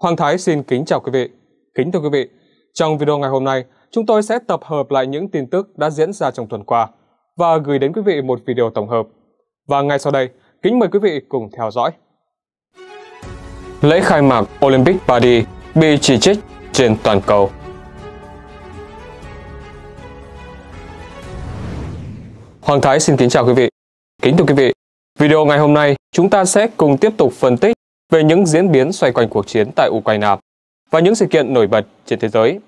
Hoàng Thái xin kính chào quý vị. Kính thưa quý vị, trong video ngày hôm nay, chúng tôi sẽ tập hợp lại những tin tức đã diễn ra trong tuần qua và gửi đến quý vị một video tổng hợp. Và ngay sau đây, kính mời quý vị cùng theo dõi. Lễ khai mạc Olympic Paris bị chỉ trích trên toàn cầu. Hoàng Thái xin kính chào quý vị. Kính thưa quý vị, video ngày hôm nay chúng ta sẽ cùng tiếp tục phân tích về những diễn biến xoay quanh cuộc chiến tại Ukraine và những sự kiện nổi bật trên thế giới.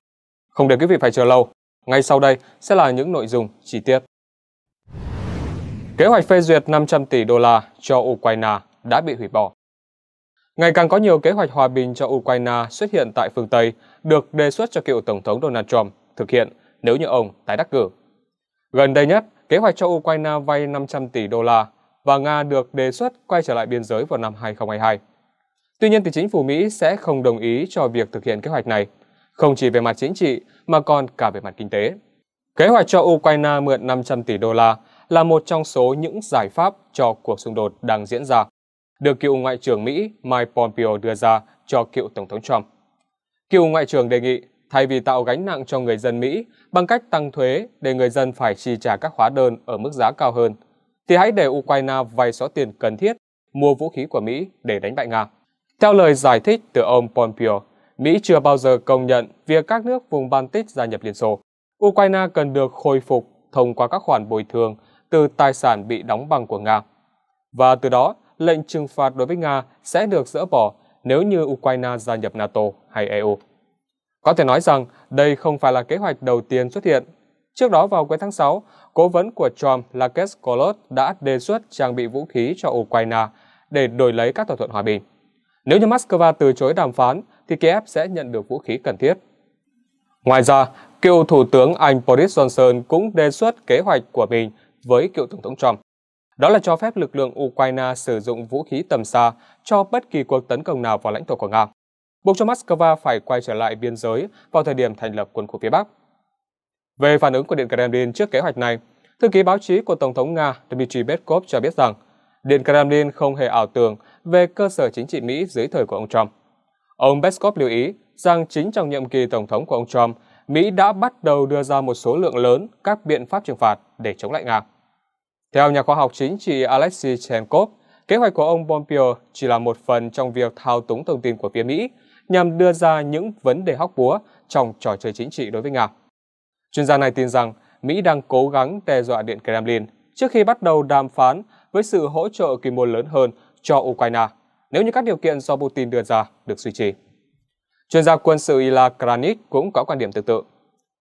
Không để quý vị phải chờ lâu, ngay sau đây sẽ là những nội dung chi tiết. Kế hoạch phê duyệt 500 tỷ đô la cho Ukraine đã bị hủy bỏ. Ngày càng có nhiều kế hoạch hòa bình cho Ukraine xuất hiện tại phương Tây được đề xuất cho cựu Tổng thống Donald Trump thực hiện nếu như ông tái đắc cử. Gần đây nhất, kế hoạch cho Ukraine vay 500 tỷ đô la và Nga được đề xuất quay trở lại biên giới vào năm 2022. Tuy nhiên thì chính phủ Mỹ sẽ không đồng ý cho việc thực hiện kế hoạch này, không chỉ về mặt chính trị mà còn cả về mặt kinh tế. Kế hoạch cho Ukraine mượn 500 tỷ đô la là một trong số những giải pháp cho cuộc xung đột đang diễn ra, được cựu Ngoại trưởng Mỹ Mike Pompeo đưa ra cho cựu Tổng thống Trump. Cựu Ngoại trưởng đề nghị thay vì tạo gánh nặng cho người dân Mỹ bằng cách tăng thuế để người dân phải chi trả các hóa đơn ở mức giá cao hơn, thì hãy để Ukraine vay số tiền cần thiết mua vũ khí của Mỹ để đánh bại Nga. Theo lời giải thích từ ông Pompeo, Mỹ chưa bao giờ công nhận việc các nước vùng Baltic gia nhập Liên Xô. Ukraine cần được khôi phục thông qua các khoản bồi thường từ tài sản bị đóng băng của Nga. Và từ đó, lệnh trừng phạt đối với Nga sẽ được dỡ bỏ nếu như Ukraine gia nhập NATO hay EU. Có thể nói rằng đây không phải là kế hoạch đầu tiên xuất hiện. Trước đó vào cuối tháng 6, cố vấn của Trump là Kes đã đề xuất trang bị vũ khí cho Ukraine để đổi lấy các thỏa thuận hòa bình. Nếu như Moscow từ chối đàm phán, thì Kiev sẽ nhận được vũ khí cần thiết. Ngoài ra, cựu Thủ tướng Anh Boris Johnson cũng đề xuất kế hoạch của mình với cựu Tổng thống Trump. Đó là cho phép lực lượng Ukraine sử dụng vũ khí tầm xa cho bất kỳ cuộc tấn công nào vào lãnh thổ của Nga, buộc cho Moscow phải quay trở lại biên giới vào thời điểm thành lập quân khu phía Bắc. Về phản ứng của Điện Kremlin trước kế hoạch này, thư ký báo chí của Tổng thống Nga Dmitry Peskov cho biết rằng Điện Kremlin không hề ảo tưởng về cơ sở chính trị Mỹ dưới thời của ông Trump. Ông Peskov lưu ý rằng chính trong nhiệm kỳ tổng thống của ông Trump, Mỹ đã bắt đầu đưa ra một số lượng lớn các biện pháp trừng phạt để chống lại Nga. Theo nhà khoa học chính trị Alexei Chemkov, kế hoạch của ông Pompeo chỉ là một phần trong việc thao túng thông tin của phía Mỹ nhằm đưa ra những vấn đề hóc búa trong trò chơi chính trị đối với Nga. Chuyên gia này tin rằng Mỹ đang cố gắng đe dọa Điện Kremlin trước khi bắt đầu đàm phán với sự hỗ trợ quy mô lớn hơn cho Ukraine nếu như các điều kiện do Putin đưa ra được duy trì. Chuyên gia quân sự Ila Kranich cũng có quan điểm tương tự.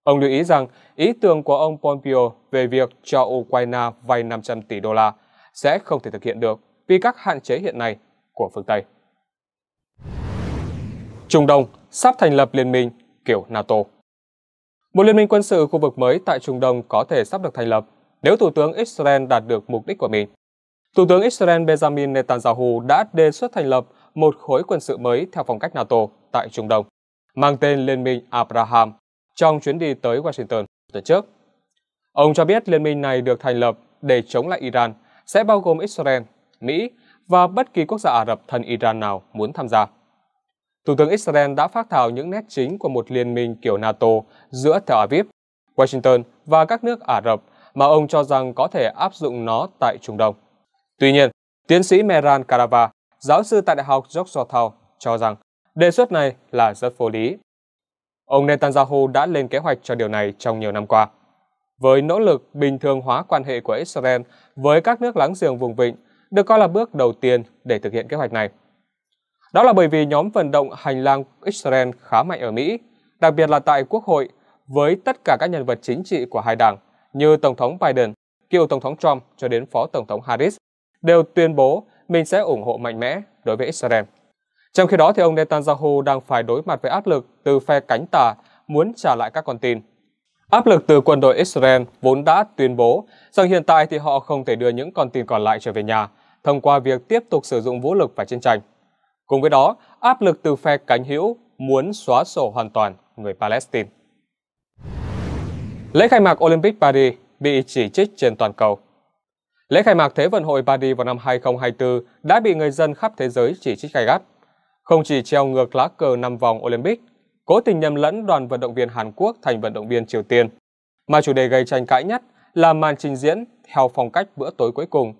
Ông lưu ý rằng ý tưởng của ông Pompeo về việc cho Ukraine vay 500 tỷ đô la sẽ không thể thực hiện được vì các hạn chế hiện nay của phương Tây. Trung Đông sắp thành lập liên minh kiểu NATO. Một liên minh quân sự khu vực mới tại Trung Đông có thể sắp được thành lập nếu Thủ tướng Israel đạt được mục đích của mình. Thủ tướng Israel Benjamin Netanyahu đã đề xuất thành lập một khối quân sự mới theo phong cách NATO tại Trung Đông, mang tên Liên minh Abraham trong chuyến đi tới Washington tuần trước. Ông cho biết liên minh này được thành lập để chống lại Iran sẽ bao gồm Israel, Mỹ và bất kỳ quốc gia Ả Rập thân Iran nào muốn tham gia. Thủ tướng Israel đã phát thảo những nét chính của một liên minh kiểu NATO giữa Tel Aviv, Washington và các nước Ả Rập mà ông cho rằng có thể áp dụng nó tại Trung Đông. Tuy nhiên, tiến sĩ Meran Karava, giáo sư tại Đại học Georgetown, cho rằng đề xuất này là rất vô lý. Ông Netanyahu đã lên kế hoạch cho điều này trong nhiều năm qua. Với nỗ lực bình thường hóa quan hệ của Israel với các nước láng giềng vùng vịnh, được coi là bước đầu tiên để thực hiện kế hoạch này. Đó là bởi vì nhóm vận động hành lang Israel khá mạnh ở Mỹ, đặc biệt là tại Quốc hội, với tất cả các nhân vật chính trị của hai đảng như Tổng thống Biden, cựu Tổng thống Trump cho đến Phó Tổng thống Harris đều tuyên bố mình sẽ ủng hộ mạnh mẽ đối với Israel. Trong khi đó, thì ông Netanyahu đang phải đối mặt với áp lực từ phe cánh tả muốn trả lại các con tin. Áp lực từ quân đội Israel vốn đã tuyên bố rằng hiện tại thì họ không thể đưa những con tin còn lại trở về nhà thông qua việc tiếp tục sử dụng vũ lực và chiến tranh. Cùng với đó, áp lực từ phe cánh hữu muốn xóa sổ hoàn toàn người Palestine. Lễ khai mạc Olympic Paris bị chỉ trích trên toàn cầu Lễ khai mạc Thế vận hội Paris vào năm 2024 đã bị người dân khắp thế giới chỉ trích gay gắt. Không chỉ treo ngược lá cờ năm vòng Olympic, cố tình nhầm lẫn đoàn vận động viên Hàn Quốc thành vận động viên Triều Tiên, mà chủ đề gây tranh cãi nhất là màn trình diễn theo phong cách bữa tối cuối cùng,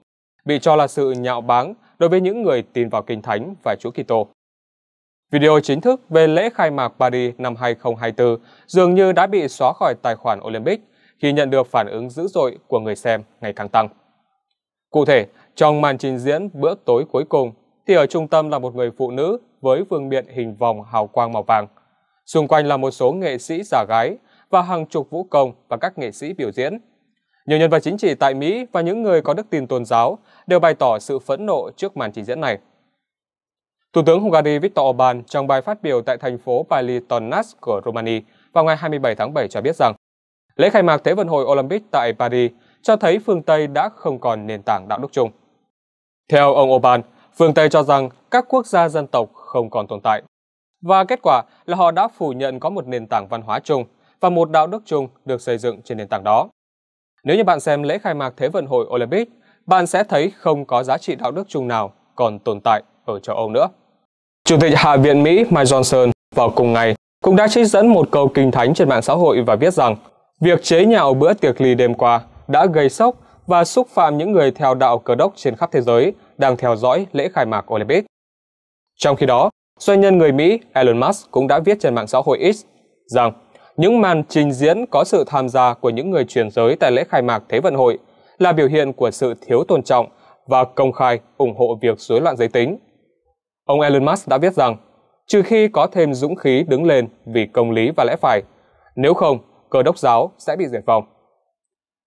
bị cho là sự nhạo báng đối với những người tin vào Kinh Thánh và Chúa Kitô. Video chính thức về lễ khai mạc Paris năm 2024 dường như đã bị xóa khỏi tài khoản Olympic khi nhận được phản ứng dữ dội của người xem ngày càng tăng. Cụ thể, trong màn trình diễn bữa tối cuối cùng, thì ở trung tâm là một người phụ nữ với vương miện hình vòng hào quang màu vàng. Xung quanh là một số nghệ sĩ giả gái và hàng chục vũ công và các nghệ sĩ biểu diễn. Nhiều nhân vật chính trị tại Mỹ và những người có đức tin tôn giáo đều bày tỏ sự phẫn nộ trước màn trình diễn này. Thủ tướng Hungary Viktor Orbán trong bài phát biểu tại thành phố Pali Tornas của Romania vào ngày 27 tháng 7 cho biết rằng lễ khai mạc Thế vận hội Olympic tại Paris cho thấy phương Tây đã không còn nền tảng đạo đức chung. Theo ông Orbán, phương Tây cho rằng các quốc gia dân tộc không còn tồn tại. Và kết quả là họ đã phủ nhận có một nền tảng văn hóa chung và một đạo đức chung được xây dựng trên nền tảng đó. Nếu như bạn xem lễ khai mạc Thế vận hội Olympic, bạn sẽ thấy không có giá trị đạo đức chung nào còn tồn tại ở châu Âu nữa. Chủ tịch Hạ viện Mỹ Mike Johnson vào cùng ngày cũng đã trích dẫn một câu kinh thánh trên mạng xã hội và viết rằng việc chế nhạo bữa tiệc ly đêm qua đã gây sốc và xúc phạm những người theo đạo Cơ đốc trên khắp thế giới đang theo dõi lễ khai mạc Olympic. Trong khi đó, doanh nhân người Mỹ Elon Musk cũng đã viết trên mạng xã hội X rằng những màn trình diễn có sự tham gia của những người truyền giới tại lễ khai mạc Thế vận hội là biểu hiện của sự thiếu tôn trọng và công khai ủng hộ việc rối loạn giới tính. Ông Elon Musk đã viết rằng, trừ khi có thêm dũng khí đứng lên vì công lý và lẽ phải, nếu không, cơ đốc giáo sẽ bị diệt vong.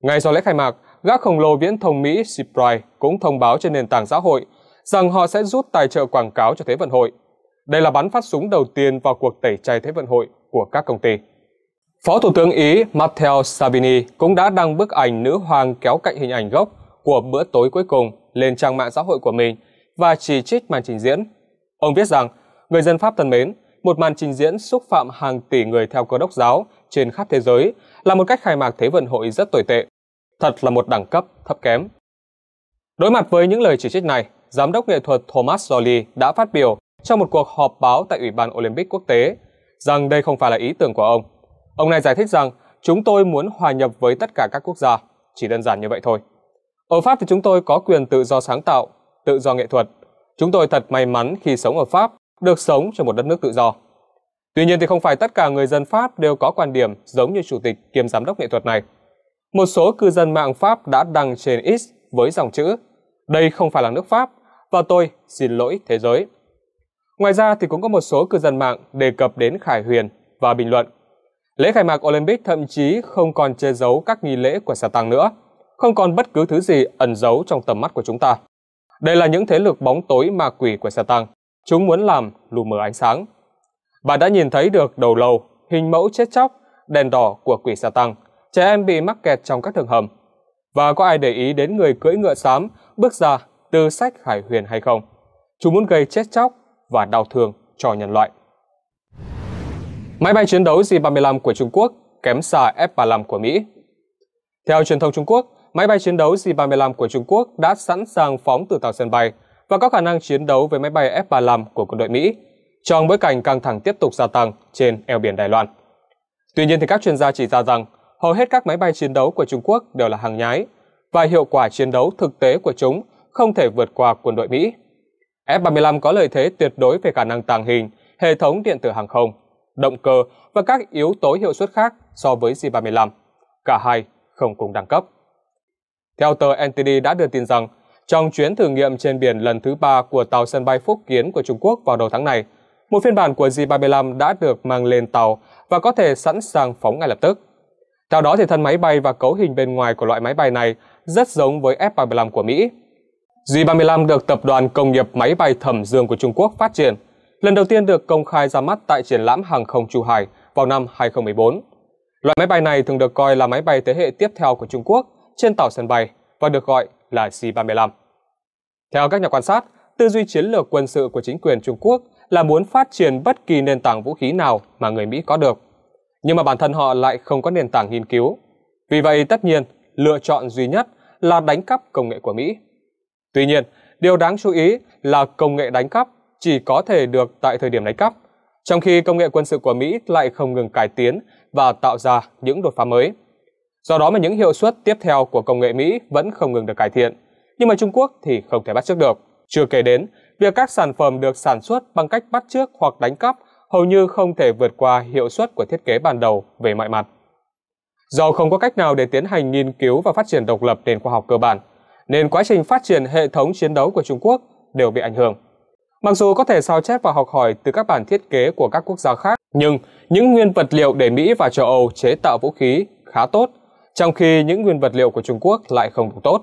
Ngay sau lễ khai mạc, gã khổng lồ viễn thông Mỹ Sprite cũng thông báo trên nền tảng xã hội rằng họ sẽ rút tài trợ quảng cáo cho Thế vận hội. Đây là bắn phát súng đầu tiên vào cuộc tẩy chay Thế vận hội của các công ty. Phó Thủ tướng Ý Matteo Salvini cũng đã đăng bức ảnh nữ hoàng kéo cạnh hình ảnh gốc của bữa tối cuối cùng lên trang mạng xã hội của mình và chỉ trích màn trình diễn. Ông viết rằng, người dân Pháp thân mến, một màn trình diễn xúc phạm hàng tỷ người theo cơ đốc giáo trên khắp thế giới là một cách khai mạc Thế vận hội rất tồi tệ. Thật là một đẳng cấp thấp kém. Đối mặt với những lời chỉ trích này, giám đốc nghệ thuật Thomas Jolly đã phát biểu trong một cuộc họp báo tại Ủy ban Olympic Quốc tế rằng đây không phải là ý tưởng của ông. Ông này giải thích rằng chúng tôi muốn hòa nhập với tất cả các quốc gia, chỉ đơn giản như vậy thôi. Ở Pháp thì chúng tôi có quyền tự do sáng tạo, tự do nghệ thuật. Chúng tôi thật may mắn khi sống ở Pháp, được sống trong một đất nước tự do. Tuy nhiên thì không phải tất cả người dân Pháp đều có quan điểm giống như chủ tịch kiêm giám đốc nghệ thuật này một số cư dân mạng Pháp đã đăng trên X với dòng chữ Đây không phải là nước Pháp và tôi xin lỗi thế giới. Ngoài ra thì cũng có một số cư dân mạng đề cập đến Khải Huyền và bình luận Lễ khai mạc Olympic thậm chí không còn che giấu các nghi lễ của Satan nữa, không còn bất cứ thứ gì ẩn giấu trong tầm mắt của chúng ta. Đây là những thế lực bóng tối ma quỷ của Satan. Chúng muốn làm lù mờ ánh sáng. Bạn đã nhìn thấy được đầu lâu, hình mẫu chết chóc, đèn đỏ của quỷ Satan trẻ em bị mắc kẹt trong các đường hầm. Và có ai để ý đến người cưỡi ngựa xám bước ra từ sách Hải Huyền hay không? Chúng muốn gây chết chóc và đau thương cho nhân loại. Máy bay chiến đấu J-35 của Trung Quốc kém xa F-35 của Mỹ. Theo truyền thông Trung Quốc, máy bay chiến đấu J-35 của Trung Quốc đã sẵn sàng phóng từ tàu sân bay và có khả năng chiến đấu với máy bay F-35 của quân đội Mỹ trong bối cảnh căng thẳng tiếp tục gia tăng trên eo biển Đài Loan. Tuy nhiên thì các chuyên gia chỉ ra rằng hầu hết các máy bay chiến đấu của Trung Quốc đều là hàng nhái và hiệu quả chiến đấu thực tế của chúng không thể vượt qua quân đội Mỹ. F-35 có lợi thế tuyệt đối về khả năng tàng hình, hệ thống điện tử hàng không, động cơ và các yếu tố hiệu suất khác so với J-35. Cả hai không cùng đẳng cấp. Theo tờ NTD đã đưa tin rằng, trong chuyến thử nghiệm trên biển lần thứ ba của tàu sân bay Phúc Kiến của Trung Quốc vào đầu tháng này, một phiên bản của J-35 đã được mang lên tàu và có thể sẵn sàng phóng ngay lập tức. Theo đó thì thân máy bay và cấu hình bên ngoài của loại máy bay này rất giống với F-35 của Mỹ. J-35 được Tập đoàn Công nghiệp Máy bay Thẩm Dương của Trung Quốc phát triển, lần đầu tiên được công khai ra mắt tại triển lãm hàng không Chu Hải vào năm 2014. Loại máy bay này thường được coi là máy bay thế hệ tiếp theo của Trung Quốc trên tàu sân bay và được gọi là J-35. Theo các nhà quan sát, tư duy chiến lược quân sự của chính quyền Trung Quốc là muốn phát triển bất kỳ nền tảng vũ khí nào mà người Mỹ có được nhưng mà bản thân họ lại không có nền tảng nghiên cứu. Vì vậy tất nhiên, lựa chọn duy nhất là đánh cắp công nghệ của Mỹ. Tuy nhiên, điều đáng chú ý là công nghệ đánh cắp chỉ có thể được tại thời điểm đánh cắp, trong khi công nghệ quân sự của Mỹ lại không ngừng cải tiến và tạo ra những đột phá mới. Do đó mà những hiệu suất tiếp theo của công nghệ Mỹ vẫn không ngừng được cải thiện, nhưng mà Trung Quốc thì không thể bắt trước được. Chưa kể đến, việc các sản phẩm được sản xuất bằng cách bắt trước hoặc đánh cắp hầu như không thể vượt qua hiệu suất của thiết kế ban đầu về mọi mặt. Do không có cách nào để tiến hành nghiên cứu và phát triển độc lập nền khoa học cơ bản, nên quá trình phát triển hệ thống chiến đấu của Trung Quốc đều bị ảnh hưởng. Mặc dù có thể sao chép và học hỏi từ các bản thiết kế của các quốc gia khác, nhưng những nguyên vật liệu để Mỹ và châu Âu chế tạo vũ khí khá tốt, trong khi những nguyên vật liệu của Trung Quốc lại không đủ tốt.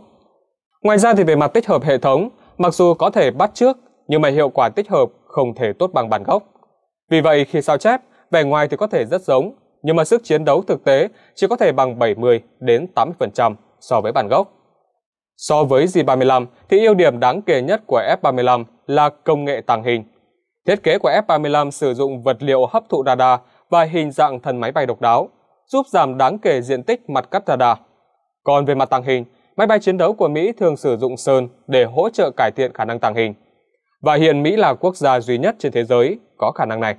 Ngoài ra thì về mặt tích hợp hệ thống, mặc dù có thể bắt trước, nhưng mà hiệu quả tích hợp không thể tốt bằng bản gốc. Vì vậy khi sao chép, vẻ ngoài thì có thể rất giống, nhưng mà sức chiến đấu thực tế chỉ có thể bằng 70 đến 80% so với bản gốc. So với J35 thì ưu điểm đáng kể nhất của F35 là công nghệ tàng hình. Thiết kế của F35 sử dụng vật liệu hấp thụ radar và hình dạng thân máy bay độc đáo, giúp giảm đáng kể diện tích mặt cắt radar. Còn về mặt tàng hình, máy bay chiến đấu của Mỹ thường sử dụng sơn để hỗ trợ cải thiện khả năng tàng hình và hiện Mỹ là quốc gia duy nhất trên thế giới có khả năng này.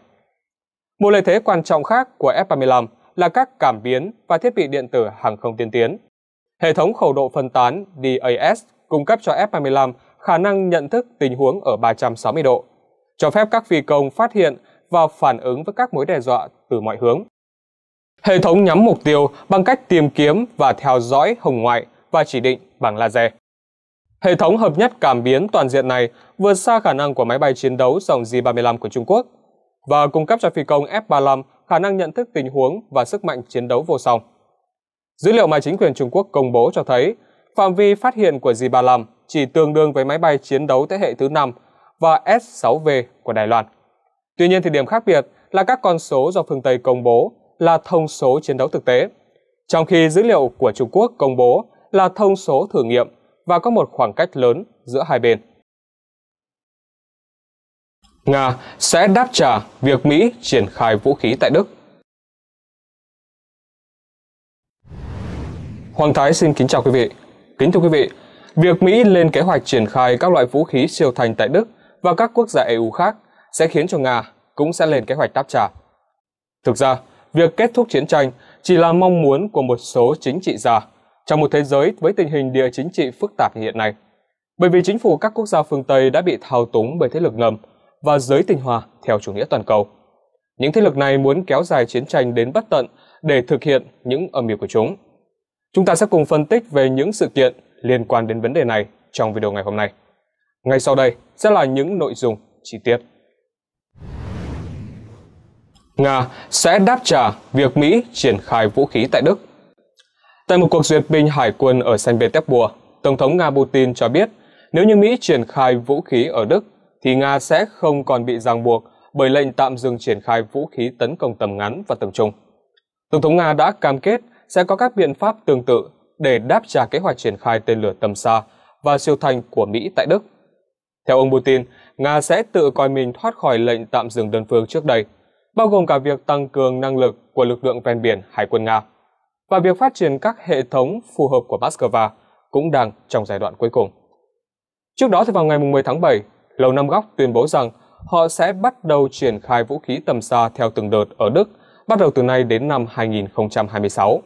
Một lợi thế quan trọng khác của F-35 là các cảm biến và thiết bị điện tử hàng không tiên tiến. Hệ thống khẩu độ phân tán DAS cung cấp cho F-35 khả năng nhận thức tình huống ở 360 độ, cho phép các phi công phát hiện và phản ứng với các mối đe dọa từ mọi hướng. Hệ thống nhắm mục tiêu bằng cách tìm kiếm và theo dõi hồng ngoại và chỉ định bằng laser. Hệ thống hợp nhất cảm biến toàn diện này vượt xa khả năng của máy bay chiến đấu dòng J-35 của Trung Quốc và cung cấp cho phi công F-35 khả năng nhận thức tình huống và sức mạnh chiến đấu vô song. Dữ liệu mà chính quyền Trung Quốc công bố cho thấy phạm vi phát hiện của J-35 chỉ tương đương với máy bay chiến đấu thế hệ thứ 5 và S-6V của Đài Loan. Tuy nhiên thì điểm khác biệt là các con số do phương Tây công bố là thông số chiến đấu thực tế, trong khi dữ liệu của Trung Quốc công bố là thông số thử nghiệm và có một khoảng cách lớn giữa hai bên. Nga sẽ đáp trả việc Mỹ triển khai vũ khí tại Đức. Hoàng Thái xin kính chào quý vị. Kính thưa quý vị, việc Mỹ lên kế hoạch triển khai các loại vũ khí siêu thành tại Đức và các quốc gia EU khác sẽ khiến cho Nga cũng sẽ lên kế hoạch đáp trả. Thực ra, việc kết thúc chiến tranh chỉ là mong muốn của một số chính trị gia trong một thế giới với tình hình địa chính trị phức tạp hiện nay. Bởi vì chính phủ các quốc gia phương Tây đã bị thao túng bởi thế lực ngầm và giới tình hòa theo chủ nghĩa toàn cầu. Những thế lực này muốn kéo dài chiến tranh đến bất tận để thực hiện những âm mưu của chúng. Chúng ta sẽ cùng phân tích về những sự kiện liên quan đến vấn đề này trong video ngày hôm nay. Ngay sau đây sẽ là những nội dung chi tiết. Nga sẽ đáp trả việc Mỹ triển khai vũ khí tại Đức Tại một cuộc duyệt binh hải quân ở Saint Petersburg, Tổng thống Nga Putin cho biết nếu như Mỹ triển khai vũ khí ở Đức, thì Nga sẽ không còn bị ràng buộc bởi lệnh tạm dừng triển khai vũ khí tấn công tầm ngắn và tầm trung. Tổng thống Nga đã cam kết sẽ có các biện pháp tương tự để đáp trả kế hoạch triển khai tên lửa tầm xa và siêu thanh của Mỹ tại Đức. Theo ông Putin, Nga sẽ tự coi mình thoát khỏi lệnh tạm dừng đơn phương trước đây, bao gồm cả việc tăng cường năng lực của lực lượng ven biển Hải quân Nga và việc phát triển các hệ thống phù hợp của Moscow cũng đang trong giai đoạn cuối cùng. Trước đó thì vào ngày 10 tháng 7, Lầu Năm Góc tuyên bố rằng họ sẽ bắt đầu triển khai vũ khí tầm xa theo từng đợt ở Đức bắt đầu từ nay đến năm 2026,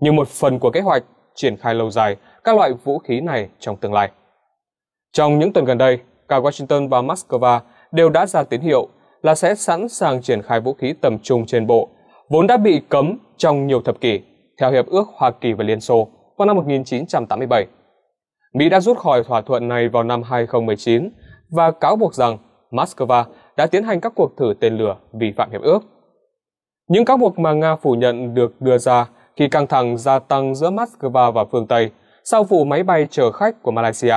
như một phần của kế hoạch triển khai lâu dài các loại vũ khí này trong tương lai. Trong những tuần gần đây, cả Washington và Moscow đều đã ra tín hiệu là sẽ sẵn sàng triển khai vũ khí tầm trung trên bộ, vốn đã bị cấm trong nhiều thập kỷ theo Hiệp ước Hoa Kỳ và Liên Xô vào năm 1987. Mỹ đã rút khỏi thỏa thuận này vào năm 2019 và cáo buộc rằng Moscow đã tiến hành các cuộc thử tên lửa vi phạm Hiệp ước. Những cáo buộc mà Nga phủ nhận được đưa ra khi căng thẳng gia tăng giữa Moscow và phương Tây sau vụ máy bay chở khách của Malaysia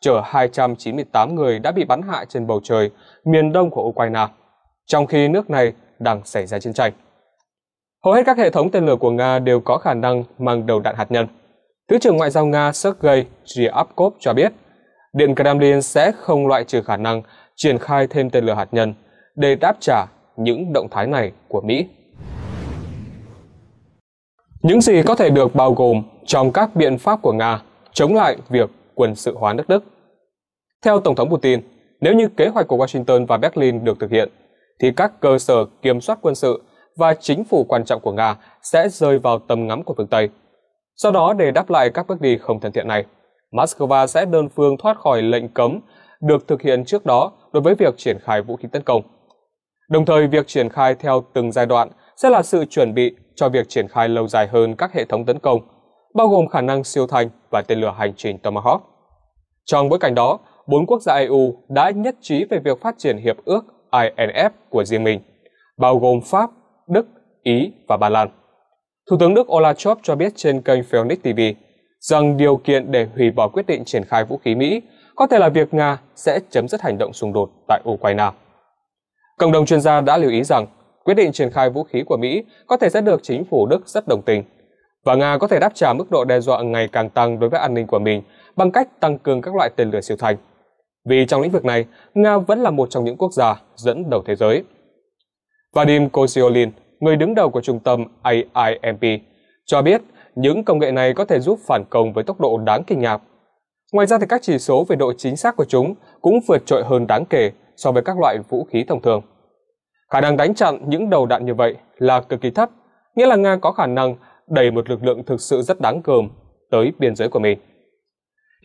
chở 298 người đã bị bắn hạ trên bầu trời miền đông của Ukraine, trong khi nước này đang xảy ra chiến tranh. Hầu hết các hệ thống tên lửa của Nga đều có khả năng mang đầu đạn hạt nhân. Thứ trưởng Ngoại giao Nga Sergei Ryabkov cho biết, Điện Kremlin sẽ không loại trừ khả năng triển khai thêm tên lửa hạt nhân để đáp trả những động thái này của Mỹ. Những gì có thể được bao gồm trong các biện pháp của Nga chống lại việc quân sự hóa nước Đức. Theo Tổng thống Putin, nếu như kế hoạch của Washington và Berlin được thực hiện, thì các cơ sở kiểm soát quân sự và chính phủ quan trọng của Nga sẽ rơi vào tầm ngắm của phương Tây. Sau đó, để đáp lại các bước đi không thân thiện này, Moscow sẽ đơn phương thoát khỏi lệnh cấm được thực hiện trước đó đối với việc triển khai vũ khí tấn công. Đồng thời, việc triển khai theo từng giai đoạn sẽ là sự chuẩn bị cho việc triển khai lâu dài hơn các hệ thống tấn công, bao gồm khả năng siêu thanh và tên lửa hành trình Tomahawk. Trong bối cảnh đó, bốn quốc gia EU đã nhất trí về việc phát triển hiệp ước INF của riêng mình, bao gồm Pháp, Đức, Ý và Ba Lan. Thủ tướng Đức Olaf Scholz cho biết trên kênh Phoenix TV rằng điều kiện để hủy bỏ quyết định triển khai vũ khí Mỹ có thể là việc Nga sẽ chấm dứt hành động xung đột tại Ukraine. Cộng đồng chuyên gia đã lưu ý rằng quyết định triển khai vũ khí của Mỹ có thể sẽ được chính phủ Đức rất đồng tình và Nga có thể đáp trả mức độ đe dọa ngày càng tăng đối với an ninh của mình bằng cách tăng cường các loại tên lửa siêu thanh. Vì trong lĩnh vực này, Nga vẫn là một trong những quốc gia dẫn đầu thế giới. Vadim Kosiolin, người đứng đầu của trung tâm AIMP, cho biết những công nghệ này có thể giúp phản công với tốc độ đáng kinh ngạc. Ngoài ra thì các chỉ số về độ chính xác của chúng cũng vượt trội hơn đáng kể so với các loại vũ khí thông thường. Khả năng đánh chặn những đầu đạn như vậy là cực kỳ thấp, nghĩa là Nga có khả năng đẩy một lực lượng thực sự rất đáng gờm tới biên giới của mình.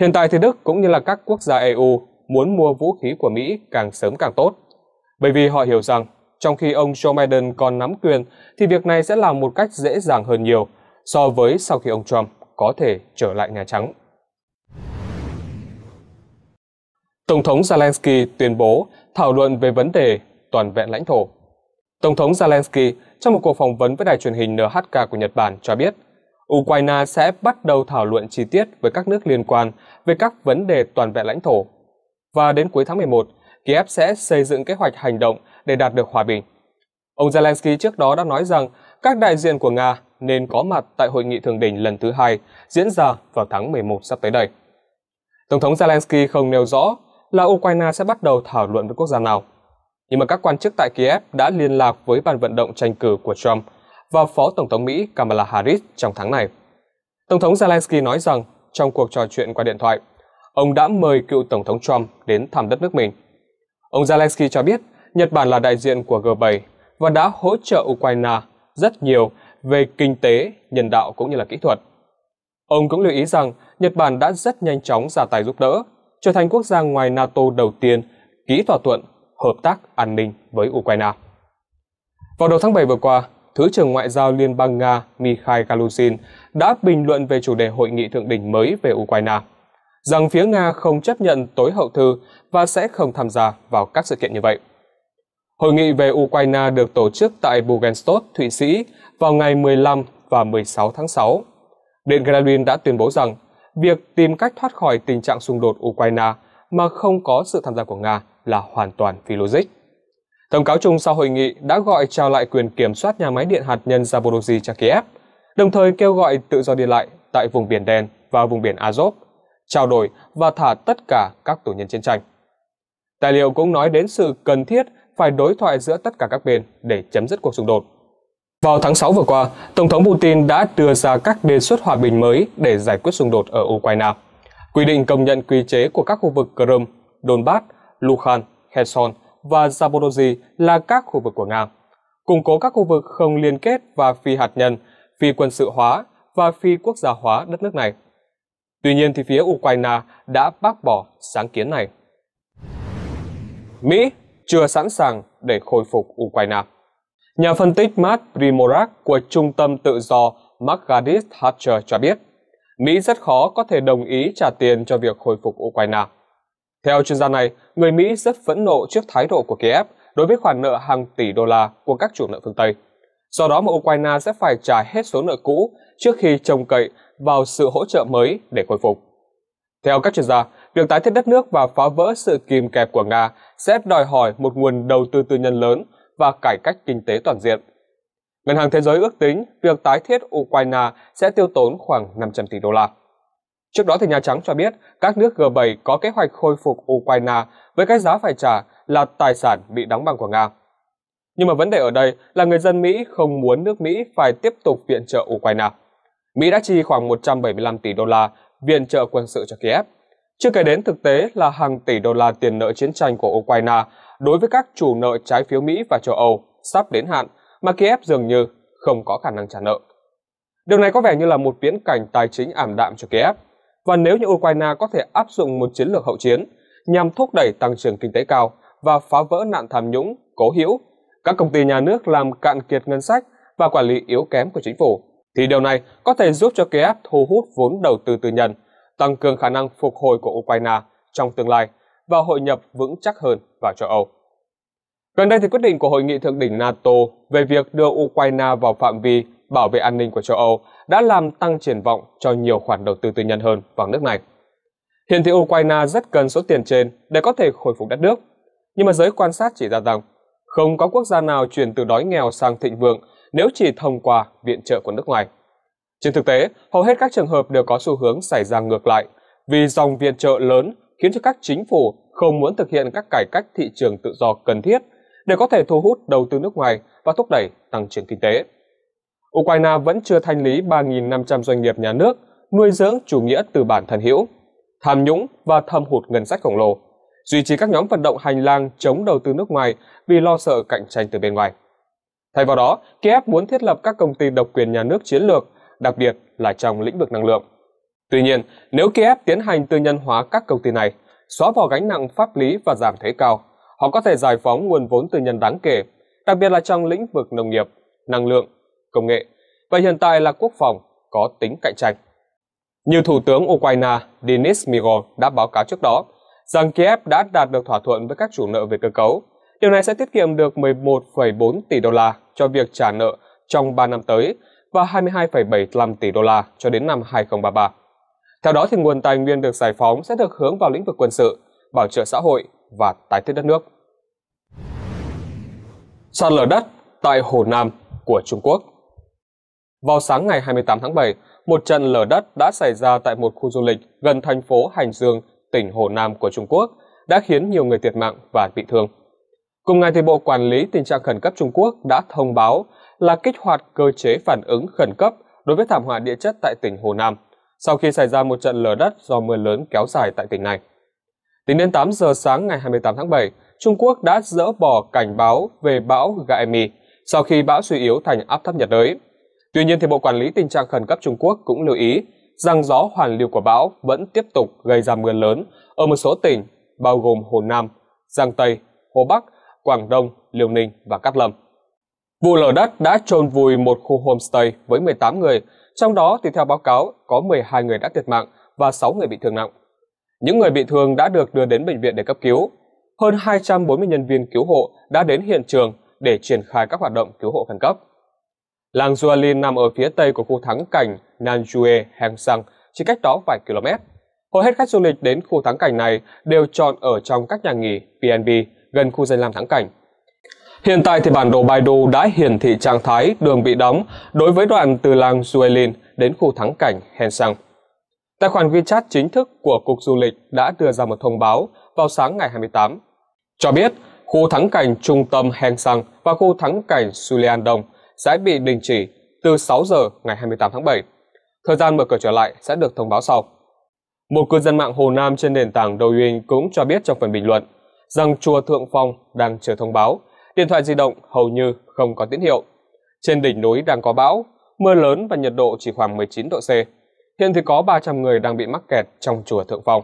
Hiện tại thì Đức cũng như là các quốc gia EU muốn mua vũ khí của Mỹ càng sớm càng tốt, bởi vì họ hiểu rằng trong khi ông Joe Biden còn nắm quyền, thì việc này sẽ là một cách dễ dàng hơn nhiều so với sau khi ông Trump có thể trở lại Nhà Trắng. Tổng thống Zelensky tuyên bố thảo luận về vấn đề toàn vẹn lãnh thổ. Tổng thống Zelensky trong một cuộc phỏng vấn với đài truyền hình NHK của Nhật Bản cho biết, Ukraine sẽ bắt đầu thảo luận chi tiết với các nước liên quan về các vấn đề toàn vẹn lãnh thổ. Và đến cuối tháng 11, Kiev sẽ xây dựng kế hoạch hành động để đạt được hòa bình. Ông Zelensky trước đó đã nói rằng các đại diện của Nga nên có mặt tại hội nghị thượng đỉnh lần thứ hai diễn ra vào tháng 11 sắp tới đây. Tổng thống Zelensky không nêu rõ là Ukraine sẽ bắt đầu thảo luận với quốc gia nào. Nhưng mà các quan chức tại Kiev đã liên lạc với ban vận động tranh cử của Trump và Phó Tổng thống Mỹ Kamala Harris trong tháng này. Tổng thống Zelensky nói rằng trong cuộc trò chuyện qua điện thoại, ông đã mời cựu Tổng thống Trump đến thăm đất nước mình. Ông Zelensky cho biết Nhật Bản là đại diện của G7 và đã hỗ trợ Ukraine rất nhiều về kinh tế, nhân đạo cũng như là kỹ thuật. Ông cũng lưu ý rằng Nhật Bản đã rất nhanh chóng ra tài giúp đỡ, trở thành quốc gia ngoài NATO đầu tiên ký thỏa thuận hợp tác an ninh với Ukraine. Vào đầu tháng 7 vừa qua, Thứ trưởng Ngoại giao Liên bang Nga Mikhail Galuzin đã bình luận về chủ đề hội nghị thượng đỉnh mới về Ukraine, rằng phía Nga không chấp nhận tối hậu thư và sẽ không tham gia vào các sự kiện như vậy. Hội nghị về Ukraine được tổ chức tại Bugenstock, Thụy Sĩ vào ngày 15 và 16 tháng 6. Điện Kremlin đã tuyên bố rằng việc tìm cách thoát khỏi tình trạng xung đột Ukraine mà không có sự tham gia của Nga là hoàn toàn phi logic. Thông cáo chung sau hội nghị đã gọi trao lại quyền kiểm soát nhà máy điện hạt nhân Zaporozhye cho Kiev, đồng thời kêu gọi tự do đi lại tại vùng biển đen và vùng biển Azov, trao đổi và thả tất cả các tù nhân chiến tranh. Tài liệu cũng nói đến sự cần thiết phải đối thoại giữa tất cả các bên để chấm dứt cuộc xung đột. Vào tháng 6 vừa qua, Tổng thống Putin đã đưa ra các đề xuất hòa bình mới để giải quyết xung đột ở Ukraine. Quy định công nhận quy chế của các khu vực Crimea, Donbass, Luhansk, Kherson và Zaporozhye là các khu vực của Nga, củng cố các khu vực không liên kết và phi hạt nhân, phi quân sự hóa và phi quốc gia hóa đất nước này. Tuy nhiên thì phía Ukraine đã bác bỏ sáng kiến này. Mỹ chưa sẵn sàng để khôi phục Ukraine. Nhà phân tích Matt Primorak của Trung tâm Tự do Margaret Hatcher cho biết, Mỹ rất khó có thể đồng ý trả tiền cho việc khôi phục Ukraine. Theo chuyên gia này, người Mỹ rất phẫn nộ trước thái độ của Kiev đối với khoản nợ hàng tỷ đô la của các chủ nợ phương Tây. Do đó mà Ukraine sẽ phải trả hết số nợ cũ trước khi trông cậy vào sự hỗ trợ mới để khôi phục. Theo các chuyên gia, việc tái thiết đất nước và phá vỡ sự kìm kẹp của Nga sẽ đòi hỏi một nguồn đầu tư tư nhân lớn và cải cách kinh tế toàn diện. Ngân hàng Thế giới ước tính việc tái thiết Ukraine sẽ tiêu tốn khoảng 500 tỷ đô la. Trước đó thì Nhà Trắng cho biết các nước G7 có kế hoạch khôi phục Ukraine với cái giá phải trả là tài sản bị đóng băng của Nga. Nhưng mà vấn đề ở đây là người dân Mỹ không muốn nước Mỹ phải tiếp tục viện trợ Ukraine. Mỹ đã chi khoảng 175 tỷ đô la viện trợ quân sự cho Kiev chưa kể đến thực tế là hàng tỷ đô la tiền nợ chiến tranh của Ukraine đối với các chủ nợ trái phiếu Mỹ và châu Âu sắp đến hạn mà Kiev dường như không có khả năng trả nợ. Điều này có vẻ như là một viễn cảnh tài chính ảm đạm cho Kiev. Và nếu như Ukraine có thể áp dụng một chiến lược hậu chiến nhằm thúc đẩy tăng trưởng kinh tế cao và phá vỡ nạn tham nhũng, cố hữu, các công ty nhà nước làm cạn kiệt ngân sách và quản lý yếu kém của chính phủ, thì điều này có thể giúp cho Kiev thu hút vốn đầu tư tư nhân – tăng cường khả năng phục hồi của Ukraine trong tương lai và hội nhập vững chắc hơn vào châu Âu. Gần đây thì quyết định của hội nghị thượng đỉnh NATO về việc đưa Ukraine vào phạm vi bảo vệ an ninh của châu Âu đã làm tăng triển vọng cho nhiều khoản đầu tư tư nhân hơn vào nước này. Hiện thì Ukraine rất cần số tiền trên để có thể khôi phục đất nước, nhưng mà giới quan sát chỉ ra rằng không có quốc gia nào chuyển từ đói nghèo sang thịnh vượng nếu chỉ thông qua viện trợ của nước ngoài. Trên thực tế, hầu hết các trường hợp đều có xu hướng xảy ra ngược lại, vì dòng viện trợ lớn khiến cho các chính phủ không muốn thực hiện các cải cách thị trường tự do cần thiết để có thể thu hút đầu tư nước ngoài và thúc đẩy tăng trưởng kinh tế. Ukraine vẫn chưa thanh lý 3.500 doanh nghiệp nhà nước nuôi dưỡng chủ nghĩa từ bản thân hữu, tham nhũng và thâm hụt ngân sách khổng lồ, duy trì các nhóm vận động hành lang chống đầu tư nước ngoài vì lo sợ cạnh tranh từ bên ngoài. Thay vào đó, Kiev muốn thiết lập các công ty độc quyền nhà nước chiến lược đặc biệt là trong lĩnh vực năng lượng. Tuy nhiên, nếu Kiev tiến hành tư nhân hóa các công ty này, xóa bỏ gánh nặng pháp lý và giảm thuế cao, họ có thể giải phóng nguồn vốn tư nhân đáng kể, đặc biệt là trong lĩnh vực nông nghiệp, năng lượng, công nghệ và hiện tại là quốc phòng có tính cạnh tranh. Như Thủ tướng Ukraine Denis Migol đã báo cáo trước đó, rằng Kiev đã đạt được thỏa thuận với các chủ nợ về cơ cấu. Điều này sẽ tiết kiệm được 11,4 tỷ đô la cho việc trả nợ trong 3 năm tới và 22,75 tỷ đô la cho đến năm 2033. Theo đó, thì nguồn tài nguyên được giải phóng sẽ được hướng vào lĩnh vực quân sự, bảo trợ xã hội và tái thiết đất nước. Sạt lở đất tại Hồ Nam của Trung Quốc Vào sáng ngày 28 tháng 7, một trận lở đất đã xảy ra tại một khu du lịch gần thành phố Hành Dương, tỉnh Hồ Nam của Trung Quốc, đã khiến nhiều người thiệt mạng và bị thương. Cùng ngày, thì Bộ Quản lý Tình trạng Khẩn cấp Trung Quốc đã thông báo là kích hoạt cơ chế phản ứng khẩn cấp đối với thảm họa địa chất tại tỉnh Hồ Nam sau khi xảy ra một trận lở đất do mưa lớn kéo dài tại tỉnh này. Tính đến 8 giờ sáng ngày 28 tháng 7, Trung Quốc đã dỡ bỏ cảnh báo về bão Gaemi sau khi bão suy yếu thành áp thấp nhiệt đới. Tuy nhiên, thì Bộ Quản lý Tình trạng Khẩn cấp Trung Quốc cũng lưu ý rằng gió hoàn lưu của bão vẫn tiếp tục gây ra mưa lớn ở một số tỉnh bao gồm Hồ Nam, Giang Tây, Hồ Bắc, Quảng Đông, Liêu Ninh và Cát Lâm. Vụ lở đất đã trôn vùi một khu homestay với 18 người, trong đó thì theo báo cáo có 12 người đã thiệt mạng và 6 người bị thương nặng. Những người bị thương đã được đưa đến bệnh viện để cấp cứu. Hơn 240 nhân viên cứu hộ đã đến hiện trường để triển khai các hoạt động cứu hộ khẩn cấp. Làng Zualin nằm ở phía tây của khu thắng cảnh Nanjue Hang chỉ cách đó vài km. Hầu hết khách du lịch đến khu thắng cảnh này đều chọn ở trong các nhà nghỉ P&B gần khu danh lam thắng cảnh. Hiện tại thì bản đồ Baidu đã hiển thị trạng thái đường bị đóng đối với đoạn từ làng Zuelin đến khu thắng cảnh Hensang. Tài khoản WeChat chính thức của Cục Du lịch đã đưa ra một thông báo vào sáng ngày 28, cho biết khu thắng cảnh trung tâm Hensang và khu thắng cảnh Suliandong sẽ bị đình chỉ từ 6 giờ ngày 28 tháng 7. Thời gian mở cửa trở lại sẽ được thông báo sau. Một cư dân mạng Hồ Nam trên nền tảng Douyin cũng cho biết trong phần bình luận rằng chùa Thượng Phong đang chờ thông báo Điện thoại di động hầu như không có tín hiệu. Trên đỉnh núi đang có bão, mưa lớn và nhiệt độ chỉ khoảng 19 độ C. Hiện thì có 300 người đang bị mắc kẹt trong chùa Thượng Phong.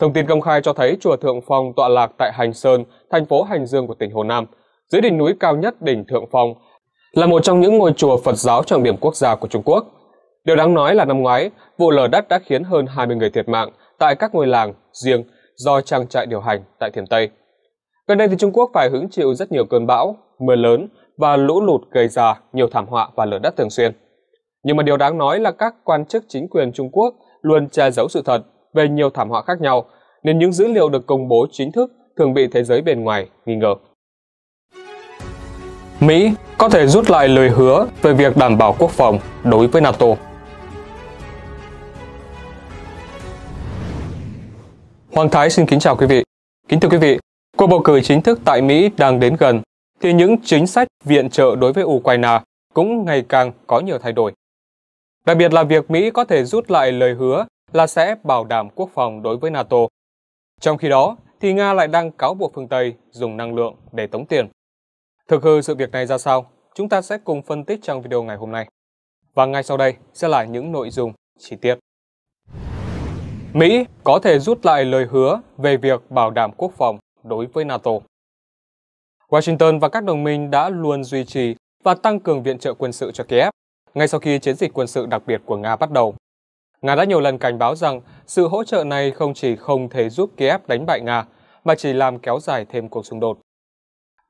Thông tin công khai cho thấy chùa Thượng Phong tọa lạc tại Hành Sơn, thành phố Hành Dương của tỉnh Hồ Nam, dưới đỉnh núi cao nhất đỉnh Thượng Phong, là một trong những ngôi chùa Phật giáo trọng điểm quốc gia của Trung Quốc. Điều đáng nói là năm ngoái, vụ lở đất đã khiến hơn 20 người thiệt mạng tại các ngôi làng riêng do trang trại điều hành tại Thiểm Tây. Gần đây thì Trung Quốc phải hứng chịu rất nhiều cơn bão, mưa lớn và lũ lụt gây ra nhiều thảm họa và lở đất thường xuyên. Nhưng mà điều đáng nói là các quan chức chính quyền Trung Quốc luôn che giấu sự thật về nhiều thảm họa khác nhau, nên những dữ liệu được công bố chính thức thường bị thế giới bên ngoài nghi ngờ. Mỹ có thể rút lại lời hứa về việc đảm bảo quốc phòng đối với NATO. Hoàng Thái xin kính chào quý vị. Kính thưa quý vị, Cuộc bầu cử chính thức tại Mỹ đang đến gần, thì những chính sách viện trợ đối với Ukraine cũng ngày càng có nhiều thay đổi. Đặc biệt là việc Mỹ có thể rút lại lời hứa là sẽ bảo đảm quốc phòng đối với NATO. Trong khi đó, thì Nga lại đang cáo buộc phương Tây dùng năng lượng để tống tiền. Thực hư sự việc này ra sao? Chúng ta sẽ cùng phân tích trong video ngày hôm nay. Và ngay sau đây sẽ là những nội dung chi tiết. Mỹ có thể rút lại lời hứa về việc bảo đảm quốc phòng đối với NATO. Washington và các đồng minh đã luôn duy trì và tăng cường viện trợ quân sự cho Kiev ngay sau khi chiến dịch quân sự đặc biệt của Nga bắt đầu. Nga đã nhiều lần cảnh báo rằng sự hỗ trợ này không chỉ không thể giúp Kiev đánh bại Nga, mà chỉ làm kéo dài thêm cuộc xung đột.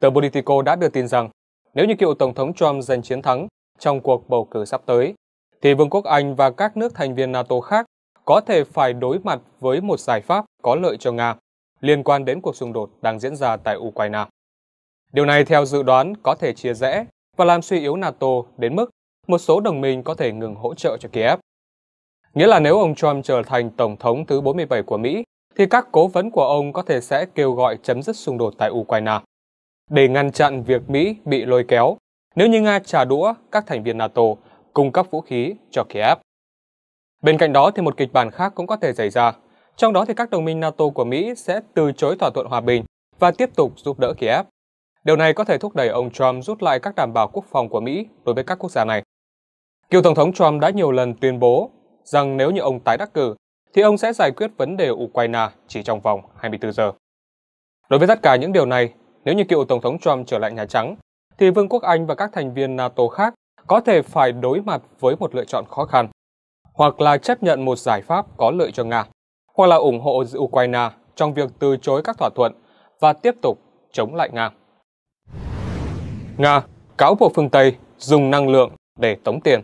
Tờ Politico đã đưa tin rằng nếu như cựu Tổng thống Trump giành chiến thắng trong cuộc bầu cử sắp tới, thì Vương quốc Anh và các nước thành viên NATO khác có thể phải đối mặt với một giải pháp có lợi cho Nga liên quan đến cuộc xung đột đang diễn ra tại Ukraine. Điều này theo dự đoán có thể chia rẽ và làm suy yếu NATO đến mức một số đồng minh có thể ngừng hỗ trợ cho Kiev. Nghĩa là nếu ông Trump trở thành Tổng thống thứ 47 của Mỹ, thì các cố vấn của ông có thể sẽ kêu gọi chấm dứt xung đột tại Ukraine. Để ngăn chặn việc Mỹ bị lôi kéo, nếu như Nga trả đũa các thành viên NATO cung cấp vũ khí cho Kiev. Bên cạnh đó thì một kịch bản khác cũng có thể xảy ra, trong đó thì các đồng minh NATO của Mỹ sẽ từ chối thỏa thuận hòa bình và tiếp tục giúp đỡ Kiev. Điều này có thể thúc đẩy ông Trump rút lại các đảm bảo quốc phòng của Mỹ đối với các quốc gia này. Cựu Tổng thống Trump đã nhiều lần tuyên bố rằng nếu như ông tái đắc cử, thì ông sẽ giải quyết vấn đề Ukraine chỉ trong vòng 24 giờ. Đối với tất cả những điều này, nếu như cựu Tổng thống Trump trở lại Nhà Trắng, thì Vương quốc Anh và các thành viên NATO khác có thể phải đối mặt với một lựa chọn khó khăn, hoặc là chấp nhận một giải pháp có lợi cho Nga, hoặc là ủng hộ Ukraine trong việc từ chối các thỏa thuận và tiếp tục chống lại Nga. Nga cáo buộc phương Tây dùng năng lượng để tống tiền.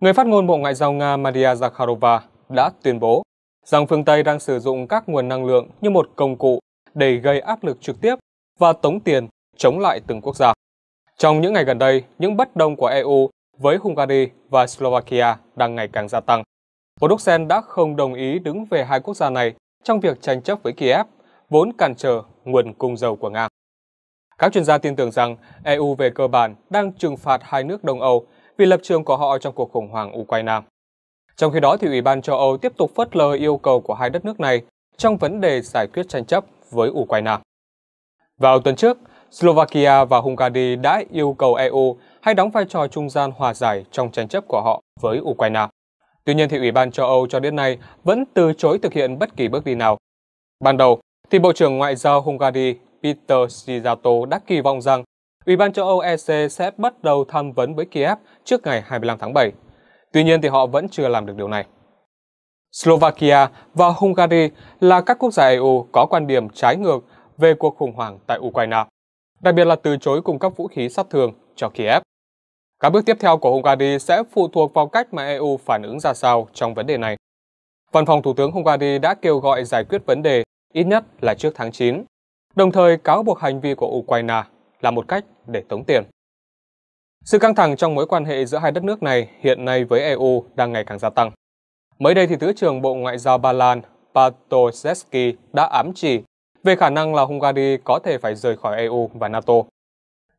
Người phát ngôn Bộ Ngoại giao Nga Maria Zakharova đã tuyên bố rằng phương Tây đang sử dụng các nguồn năng lượng như một công cụ để gây áp lực trực tiếp và tống tiền chống lại từng quốc gia. Trong những ngày gần đây, những bất đồng của EU với Hungary và Slovakia đang ngày càng gia tăng Podoksen đã không đồng ý đứng về hai quốc gia này trong việc tranh chấp với Kiev, vốn cản trở nguồn cung dầu của Nga. Các chuyên gia tin tưởng rằng EU về cơ bản đang trừng phạt hai nước Đông Âu vì lập trường của họ trong cuộc khủng hoảng Ukraine. Trong khi đó, thì Ủy ban châu Âu tiếp tục phớt lờ yêu cầu của hai đất nước này trong vấn đề giải quyết tranh chấp với Ukraine. Vào tuần trước, Slovakia và Hungary đã yêu cầu EU hãy đóng vai trò trung gian hòa giải trong tranh chấp của họ với Ukraine. Tuy nhiên thì Ủy ban châu Âu cho đến nay vẫn từ chối thực hiện bất kỳ bước đi nào. Ban đầu thì Bộ trưởng Ngoại giao Hungary Peter Szijjarto đã kỳ vọng rằng Ủy ban châu Âu EC sẽ bắt đầu tham vấn với Kiev trước ngày 25 tháng 7. Tuy nhiên thì họ vẫn chưa làm được điều này. Slovakia và Hungary là các quốc gia EU có quan điểm trái ngược về cuộc khủng hoảng tại Ukraine, đặc biệt là từ chối cung cấp vũ khí sát thương cho Kiev. Các bước tiếp theo của Hungary sẽ phụ thuộc vào cách mà EU phản ứng ra sao trong vấn đề này. Văn phòng Thủ tướng Hungary đã kêu gọi giải quyết vấn đề ít nhất là trước tháng 9, đồng thời cáo buộc hành vi của Ukraine là một cách để tống tiền. Sự căng thẳng trong mối quan hệ giữa hai đất nước này hiện nay với EU đang ngày càng gia tăng. Mới đây thì Thứ trưởng Bộ Ngoại giao Ba Lan Patosetsky đã ám chỉ về khả năng là Hungary có thể phải rời khỏi EU và NATO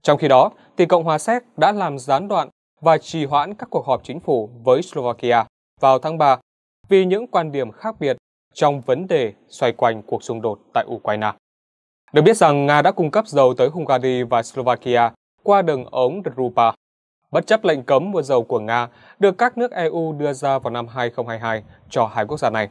trong khi đó, thì Cộng hòa Séc đã làm gián đoạn và trì hoãn các cuộc họp chính phủ với Slovakia vào tháng 3 vì những quan điểm khác biệt trong vấn đề xoay quanh cuộc xung đột tại Ukraine. Được biết rằng Nga đã cung cấp dầu tới Hungary và Slovakia qua đường ống Drupa. Bất chấp lệnh cấm mua dầu của Nga được các nước EU đưa ra vào năm 2022 cho hai quốc gia này.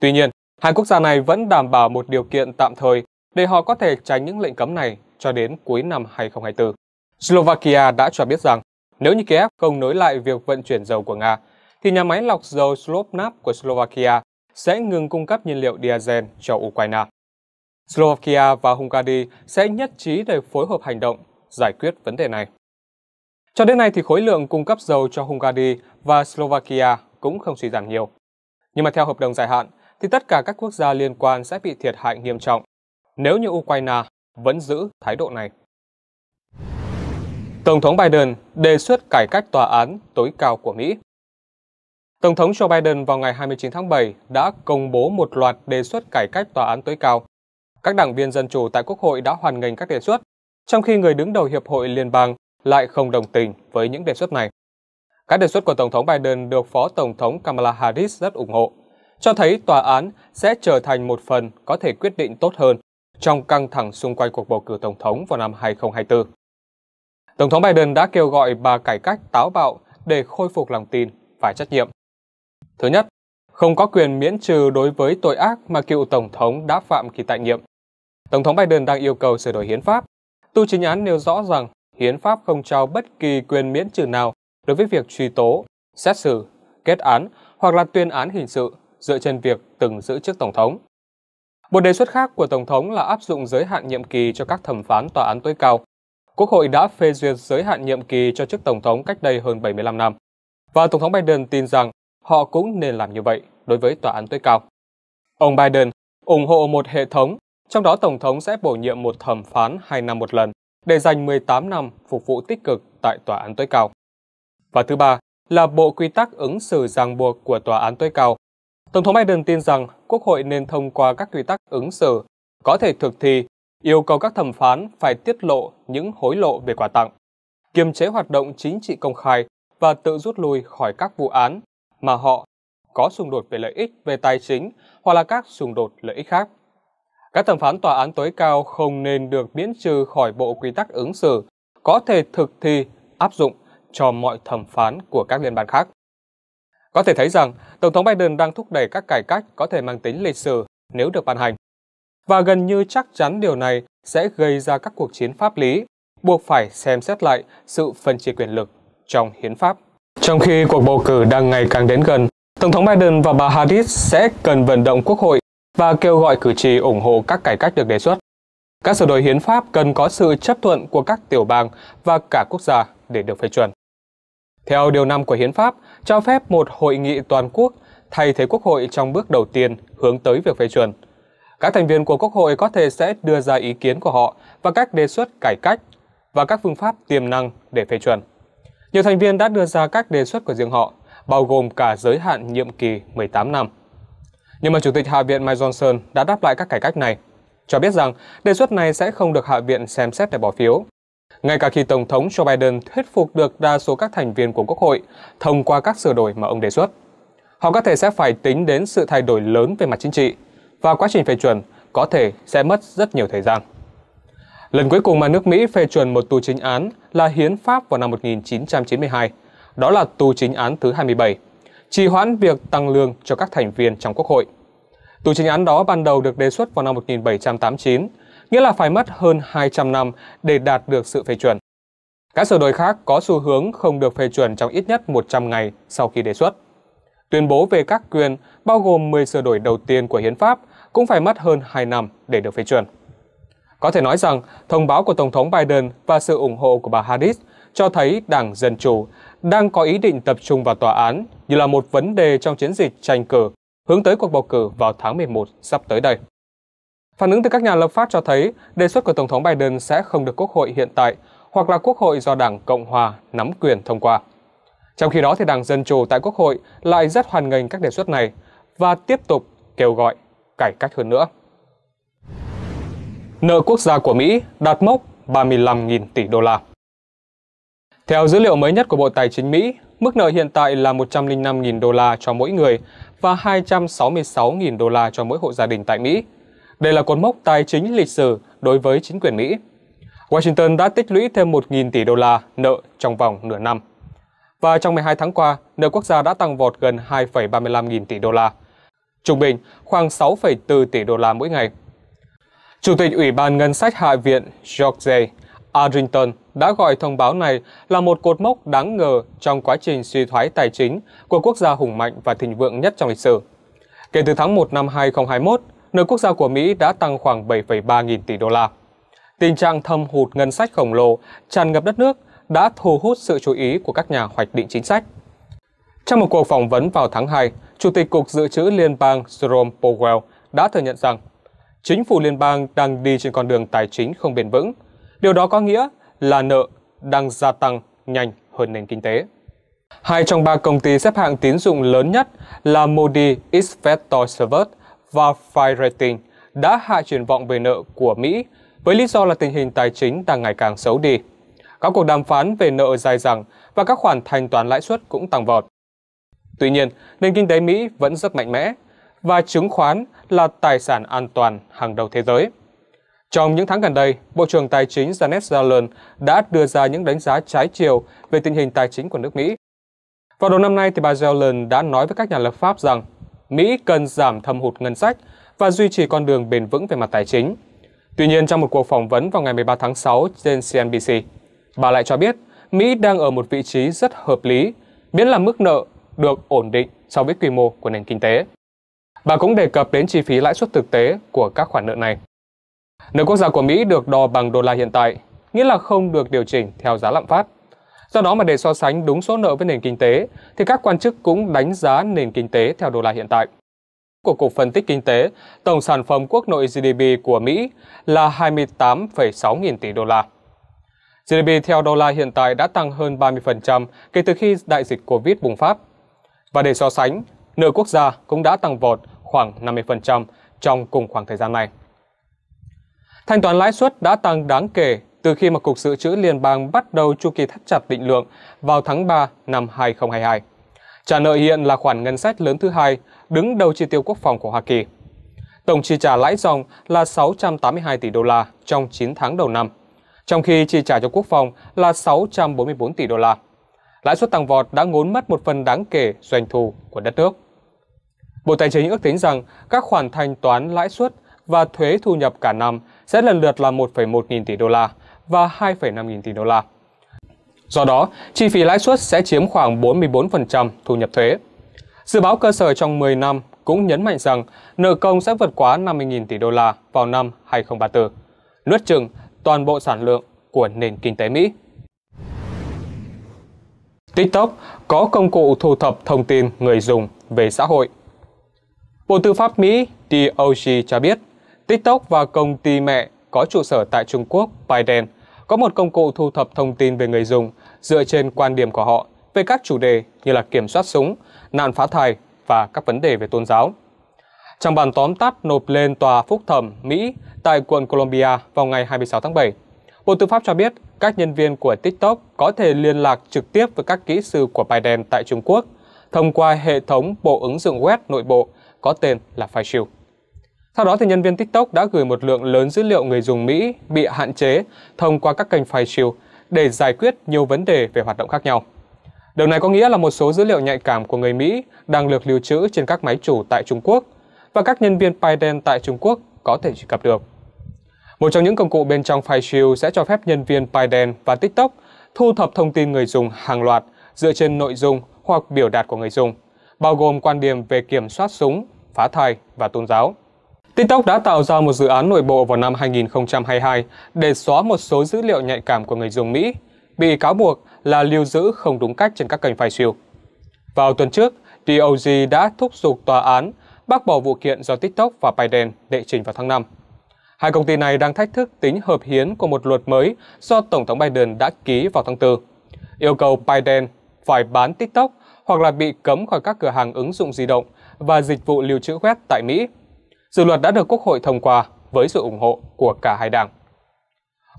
Tuy nhiên, hai quốc gia này vẫn đảm bảo một điều kiện tạm thời để họ có thể tránh những lệnh cấm này cho đến cuối năm 2024. Slovakia đã cho biết rằng nếu như Kiev không nối lại việc vận chuyển dầu của Nga, thì nhà máy lọc dầu Slovnaft của Slovakia sẽ ngừng cung cấp nhiên liệu diesel cho Ukraine. Slovakia và Hungary sẽ nhất trí để phối hợp hành động giải quyết vấn đề này. Cho đến nay thì khối lượng cung cấp dầu cho Hungary và Slovakia cũng không suy giảm nhiều. Nhưng mà theo hợp đồng dài hạn thì tất cả các quốc gia liên quan sẽ bị thiệt hại nghiêm trọng nếu như Ukraine vẫn giữ thái độ này. Tổng thống Biden đề xuất cải cách tòa án tối cao của Mỹ Tổng thống Joe Biden vào ngày 29 tháng 7 đã công bố một loạt đề xuất cải cách tòa án tối cao. Các đảng viên Dân Chủ tại Quốc hội đã hoàn nghênh các đề xuất, trong khi người đứng đầu Hiệp hội Liên bang lại không đồng tình với những đề xuất này. Các đề xuất của Tổng thống Biden được Phó Tổng thống Kamala Harris rất ủng hộ, cho thấy tòa án sẽ trở thành một phần có thể quyết định tốt hơn trong căng thẳng xung quanh cuộc bầu cử tổng thống vào năm 2024. Tổng thống Biden đã kêu gọi bà cải cách táo bạo để khôi phục lòng tin và trách nhiệm. Thứ nhất, không có quyền miễn trừ đối với tội ác mà cựu tổng thống đã phạm khi tại nhiệm. Tổng thống Biden đang yêu cầu sửa đổi hiến pháp. Tu chính án nêu rõ rằng hiến pháp không trao bất kỳ quyền miễn trừ nào đối với việc truy tố, xét xử, kết án hoặc là tuyên án hình sự dựa trên việc từng giữ chức tổng thống. Một đề xuất khác của Tổng thống là áp dụng giới hạn nhiệm kỳ cho các thẩm phán tòa án tối cao. Quốc hội đã phê duyệt giới hạn nhiệm kỳ cho chức Tổng thống cách đây hơn 75 năm. Và Tổng thống Biden tin rằng họ cũng nên làm như vậy đối với tòa án tối cao. Ông Biden ủng hộ một hệ thống, trong đó Tổng thống sẽ bổ nhiệm một thẩm phán 2 năm một lần để dành 18 năm phục vụ tích cực tại tòa án tối cao. Và thứ ba là bộ quy tắc ứng xử ràng buộc của tòa án tối cao Tổng thống Biden tin rằng Quốc hội nên thông qua các quy tắc ứng xử có thể thực thi, yêu cầu các thẩm phán phải tiết lộ những hối lộ về quà tặng, kiềm chế hoạt động chính trị công khai và tự rút lui khỏi các vụ án mà họ có xung đột về lợi ích về tài chính hoặc là các xung đột lợi ích khác. Các thẩm phán tòa án tối cao không nên được miễn trừ khỏi bộ quy tắc ứng xử có thể thực thi áp dụng cho mọi thẩm phán của các liên bang khác. Có thể thấy rằng, Tổng thống Biden đang thúc đẩy các cải cách có thể mang tính lịch sử nếu được ban hành. Và gần như chắc chắn điều này sẽ gây ra các cuộc chiến pháp lý, buộc phải xem xét lại sự phân chia quyền lực trong hiến pháp. Trong khi cuộc bầu cử đang ngày càng đến gần, Tổng thống Biden và bà Harris sẽ cần vận động Quốc hội và kêu gọi cử tri ủng hộ các cải cách được đề xuất. Các sửa đổi hiến pháp cần có sự chấp thuận của các tiểu bang và cả quốc gia để được phê chuẩn theo điều 5 của Hiến pháp, cho phép một hội nghị toàn quốc thay thế Quốc hội trong bước đầu tiên hướng tới việc phê chuẩn. Các thành viên của Quốc hội có thể sẽ đưa ra ý kiến của họ và các đề xuất cải cách và các phương pháp tiềm năng để phê chuẩn. Nhiều thành viên đã đưa ra các đề xuất của riêng họ, bao gồm cả giới hạn nhiệm kỳ 18 năm. Nhưng mà Chủ tịch Hạ viện Mike Johnson đã đáp lại các cải cách này, cho biết rằng đề xuất này sẽ không được Hạ viện xem xét để bỏ phiếu, ngay cả khi Tổng thống Joe Biden thuyết phục được đa số các thành viên của Quốc hội thông qua các sửa đổi mà ông đề xuất. Họ có thể sẽ phải tính đến sự thay đổi lớn về mặt chính trị, và quá trình phê chuẩn có thể sẽ mất rất nhiều thời gian. Lần cuối cùng mà nước Mỹ phê chuẩn một tù chính án là hiến pháp vào năm 1992, đó là tù chính án thứ 27, trì hoãn việc tăng lương cho các thành viên trong Quốc hội. Tù chính án đó ban đầu được đề xuất vào năm 1789 nghĩa là phải mất hơn 200 năm để đạt được sự phê chuẩn. Các sửa đổi khác có xu hướng không được phê chuẩn trong ít nhất 100 ngày sau khi đề xuất. Tuyên bố về các quyền, bao gồm 10 sửa đổi đầu tiên của hiến pháp, cũng phải mất hơn 2 năm để được phê chuẩn. Có thể nói rằng, thông báo của Tổng thống Biden và sự ủng hộ của bà Harris cho thấy Đảng Dân Chủ đang có ý định tập trung vào tòa án như là một vấn đề trong chiến dịch tranh cử hướng tới cuộc bầu cử vào tháng 11 sắp tới đây. Phản ứng từ các nhà lập pháp cho thấy đề xuất của Tổng thống Biden sẽ không được Quốc hội hiện tại hoặc là Quốc hội do Đảng Cộng Hòa nắm quyền thông qua. Trong khi đó, thì Đảng Dân Chủ tại Quốc hội lại rất hoàn ngành các đề xuất này và tiếp tục kêu gọi cải cách hơn nữa. Nợ quốc gia của Mỹ đạt mốc 35.000 tỷ đô la. Theo dữ liệu mới nhất của Bộ Tài chính Mỹ, mức nợ hiện tại là 105.000 đô la cho mỗi người và 266.000 đô la cho mỗi hộ gia đình tại Mỹ – đây là cột mốc tài chính lịch sử đối với chính quyền Mỹ. Washington đã tích lũy thêm 1.000 tỷ đô la nợ trong vòng nửa năm. Và trong 12 tháng qua, nợ quốc gia đã tăng vọt gần 2,35 nghìn tỷ đô la, trung bình khoảng 6,4 tỷ đô la mỗi ngày. Chủ tịch Ủy ban Ngân sách Hạ viện George Adrington đã gọi thông báo này là một cột mốc đáng ngờ trong quá trình suy thoái tài chính của quốc gia hùng mạnh và thịnh vượng nhất trong lịch sử. Kể từ tháng 1 năm 2021, nợ quốc gia của Mỹ đã tăng khoảng 7,3 nghìn tỷ đô la. Tình trạng thâm hụt ngân sách khổng lồ tràn ngập đất nước đã thu hút sự chú ý của các nhà hoạch định chính sách. Trong một cuộc phỏng vấn vào tháng 2, Chủ tịch Cục Dự trữ Liên bang Jerome Powell đã thừa nhận rằng chính phủ liên bang đang đi trên con đường tài chính không bền vững. Điều đó có nghĩa là nợ đang gia tăng nhanh hơn nền kinh tế. Hai trong ba công ty xếp hạng tín dụng lớn nhất là Moody Investors Service và Fitch Rating đã hạ triển vọng về nợ của Mỹ với lý do là tình hình tài chính đang ngày càng xấu đi. Các cuộc đàm phán về nợ dài dẳng và các khoản thanh toán lãi suất cũng tăng vọt. Tuy nhiên, nền kinh tế Mỹ vẫn rất mạnh mẽ và chứng khoán là tài sản an toàn hàng đầu thế giới. Trong những tháng gần đây, Bộ trưởng Tài chính Janet Yellen đã đưa ra những đánh giá trái chiều về tình hình tài chính của nước Mỹ. Vào đầu năm nay, thì bà Yellen đã nói với các nhà lập pháp rằng Mỹ cần giảm thâm hụt ngân sách và duy trì con đường bền vững về mặt tài chính. Tuy nhiên, trong một cuộc phỏng vấn vào ngày 13 tháng 6 trên CNBC, bà lại cho biết Mỹ đang ở một vị trí rất hợp lý, miễn là mức nợ được ổn định so với quy mô của nền kinh tế. Bà cũng đề cập đến chi phí lãi suất thực tế của các khoản nợ này. Nợ quốc gia của Mỹ được đo bằng đô la hiện tại, nghĩa là không được điều chỉnh theo giá lạm phát. Do đó mà để so sánh đúng số nợ với nền kinh tế, thì các quan chức cũng đánh giá nền kinh tế theo đô la hiện tại. Của Cục Phân tích Kinh tế, tổng sản phẩm quốc nội GDP của Mỹ là 28,6 nghìn tỷ đô la. GDP theo đô la hiện tại đã tăng hơn 30% kể từ khi đại dịch Covid bùng phát. Và để so sánh, nợ quốc gia cũng đã tăng vọt khoảng 50% trong cùng khoảng thời gian này. Thanh toán lãi suất đã tăng đáng kể từ khi mà Cục Dự trữ Liên bang bắt đầu chu kỳ thắt chặt định lượng vào tháng 3 năm 2022. Trả nợ hiện là khoản ngân sách lớn thứ hai, đứng đầu chi tiêu quốc phòng của Hoa Kỳ. Tổng chi trả lãi dòng là 682 tỷ đô la trong 9 tháng đầu năm, trong khi chi trả cho quốc phòng là 644 tỷ đô la. Lãi suất tăng vọt đã ngốn mất một phần đáng kể doanh thu của đất nước. Bộ Tài chính ước tính rằng các khoản thanh toán lãi suất và thuế thu nhập cả năm sẽ lần lượt là 1,1 nghìn tỷ đô la và 2,5 nghìn tỷ đô la. Do đó, chi phí lãi suất sẽ chiếm khoảng 44% thu nhập thuế. Dự báo cơ sở trong 10 năm cũng nhấn mạnh rằng nợ công sẽ vượt quá 50.000 tỷ đô la vào năm 2034, nuốt chừng toàn bộ sản lượng của nền kinh tế Mỹ. TikTok có công cụ thu thập thông tin người dùng về xã hội. Bộ Tư pháp Mỹ DOJ cho biết, TikTok và công ty mẹ có trụ sở tại Trung Quốc Biden – có một công cụ thu thập thông tin về người dùng dựa trên quan điểm của họ về các chủ đề như là kiểm soát súng, nạn phá thai và các vấn đề về tôn giáo. Trong bản tóm tắt nộp lên tòa phúc thẩm Mỹ tại quận Columbia vào ngày 26 tháng 7, Bộ Tư pháp cho biết các nhân viên của TikTok có thể liên lạc trực tiếp với các kỹ sư của Biden tại Trung Quốc thông qua hệ thống bộ ứng dụng web nội bộ có tên là FileShield. Sau đó thì nhân viên TikTok đã gửi một lượng lớn dữ liệu người dùng Mỹ bị hạn chế thông qua các kênh file shield để giải quyết nhiều vấn đề về hoạt động khác nhau. Điều này có nghĩa là một số dữ liệu nhạy cảm của người Mỹ đang được lưu trữ trên các máy chủ tại Trung Quốc và các nhân viên Biden tại Trung Quốc có thể truy cập được. Một trong những công cụ bên trong file shield sẽ cho phép nhân viên Biden và TikTok thu thập thông tin người dùng hàng loạt dựa trên nội dung hoặc biểu đạt của người dùng, bao gồm quan điểm về kiểm soát súng, phá thai và tôn giáo. TikTok đã tạo ra một dự án nội bộ vào năm 2022 để xóa một số dữ liệu nhạy cảm của người dùng Mỹ, bị cáo buộc là lưu giữ không đúng cách trên các kênh file siêu. Vào tuần trước, DOJ đã thúc giục tòa án bác bỏ vụ kiện do TikTok và Biden đệ trình vào tháng 5. Hai công ty này đang thách thức tính hợp hiến của một luật mới do Tổng thống Biden đã ký vào tháng 4, yêu cầu Biden phải bán TikTok hoặc là bị cấm khỏi các cửa hàng ứng dụng di động và dịch vụ lưu trữ web tại Mỹ – dự luật đã được Quốc hội thông qua với sự ủng hộ của cả hai đảng.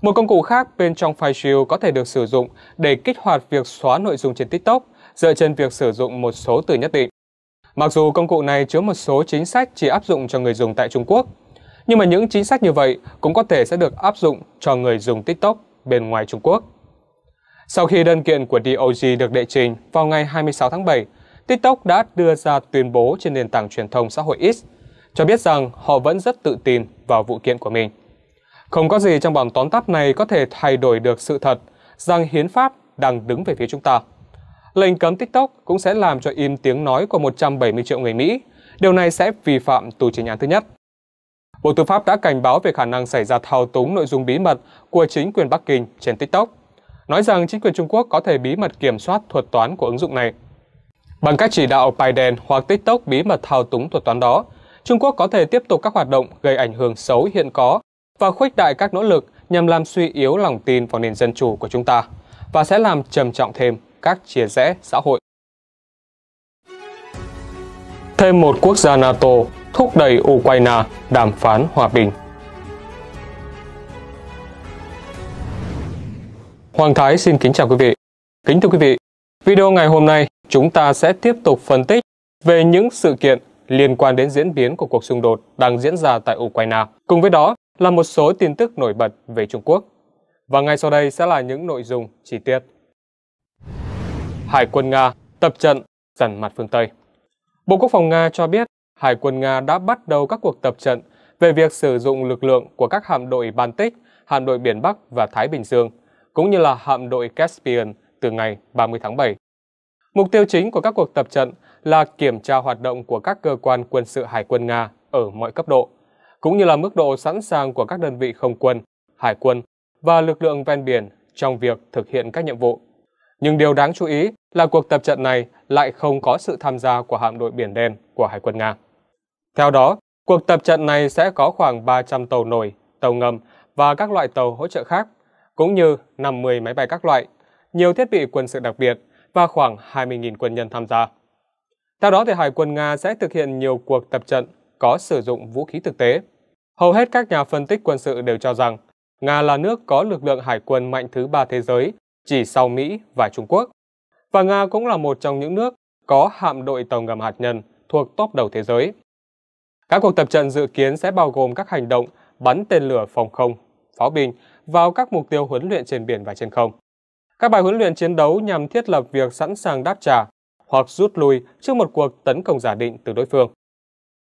Một công cụ khác bên trong Shield có thể được sử dụng để kích hoạt việc xóa nội dung trên TikTok dựa trên việc sử dụng một số từ nhất định. Mặc dù công cụ này chứa một số chính sách chỉ áp dụng cho người dùng tại Trung Quốc, nhưng mà những chính sách như vậy cũng có thể sẽ được áp dụng cho người dùng TikTok bên ngoài Trung Quốc. Sau khi đơn kiện của DOJ được đệ trình vào ngày 26 tháng 7, TikTok đã đưa ra tuyên bố trên nền tảng truyền thông xã hội X cho biết rằng họ vẫn rất tự tin vào vụ kiện của mình. Không có gì trong bản tóm tắt này có thể thay đổi được sự thật rằng hiến pháp đang đứng về phía chúng ta. Lệnh cấm TikTok cũng sẽ làm cho im tiếng nói của 170 triệu người Mỹ. Điều này sẽ vi phạm tù chính án thứ nhất. Bộ Tư pháp đã cảnh báo về khả năng xảy ra thao túng nội dung bí mật của chính quyền Bắc Kinh trên TikTok, nói rằng chính quyền Trung Quốc có thể bí mật kiểm soát thuật toán của ứng dụng này. Bằng cách chỉ đạo Biden hoặc TikTok bí mật thao túng thuật toán đó, Trung Quốc có thể tiếp tục các hoạt động gây ảnh hưởng xấu hiện có và khuếch đại các nỗ lực nhằm làm suy yếu lòng tin vào nền dân chủ của chúng ta và sẽ làm trầm trọng thêm các chia rẽ xã hội. Thêm một quốc gia NATO thúc đẩy Ukraine đàm phán hòa bình. Hoàng Thái xin kính chào quý vị. Kính thưa quý vị, video ngày hôm nay chúng ta sẽ tiếp tục phân tích về những sự kiện liên quan đến diễn biến của cuộc xung đột đang diễn ra tại Ukraine. Cùng với đó là một số tin tức nổi bật về Trung Quốc. Và ngay sau đây sẽ là những nội dung chi tiết. Hải quân Nga tập trận dần mặt phương Tây Bộ Quốc phòng Nga cho biết Hải quân Nga đã bắt đầu các cuộc tập trận về việc sử dụng lực lượng của các hạm đội Baltic, hạm đội Biển Bắc và Thái Bình Dương, cũng như là hạm đội Caspian từ ngày 30 tháng 7. Mục tiêu chính của các cuộc tập trận là kiểm tra hoạt động của các cơ quan quân sự hải quân Nga ở mọi cấp độ, cũng như là mức độ sẵn sàng của các đơn vị không quân, hải quân và lực lượng ven biển trong việc thực hiện các nhiệm vụ. Nhưng điều đáng chú ý là cuộc tập trận này lại không có sự tham gia của hạm đội Biển Đen của Hải quân Nga. Theo đó, cuộc tập trận này sẽ có khoảng 300 tàu nổi, tàu ngầm và các loại tàu hỗ trợ khác, cũng như 50 máy bay các loại, nhiều thiết bị quân sự đặc biệt – và khoảng 20.000 quân nhân tham gia. Theo đó, thì Hải quân Nga sẽ thực hiện nhiều cuộc tập trận có sử dụng vũ khí thực tế. Hầu hết các nhà phân tích quân sự đều cho rằng Nga là nước có lực lượng hải quân mạnh thứ ba thế giới, chỉ sau Mỹ và Trung Quốc. Và Nga cũng là một trong những nước có hạm đội tàu ngầm hạt nhân thuộc top đầu thế giới. Các cuộc tập trận dự kiến sẽ bao gồm các hành động bắn tên lửa phòng không, pháo binh vào các mục tiêu huấn luyện trên biển và trên không. Các bài huấn luyện chiến đấu nhằm thiết lập việc sẵn sàng đáp trả hoặc rút lui trước một cuộc tấn công giả định từ đối phương.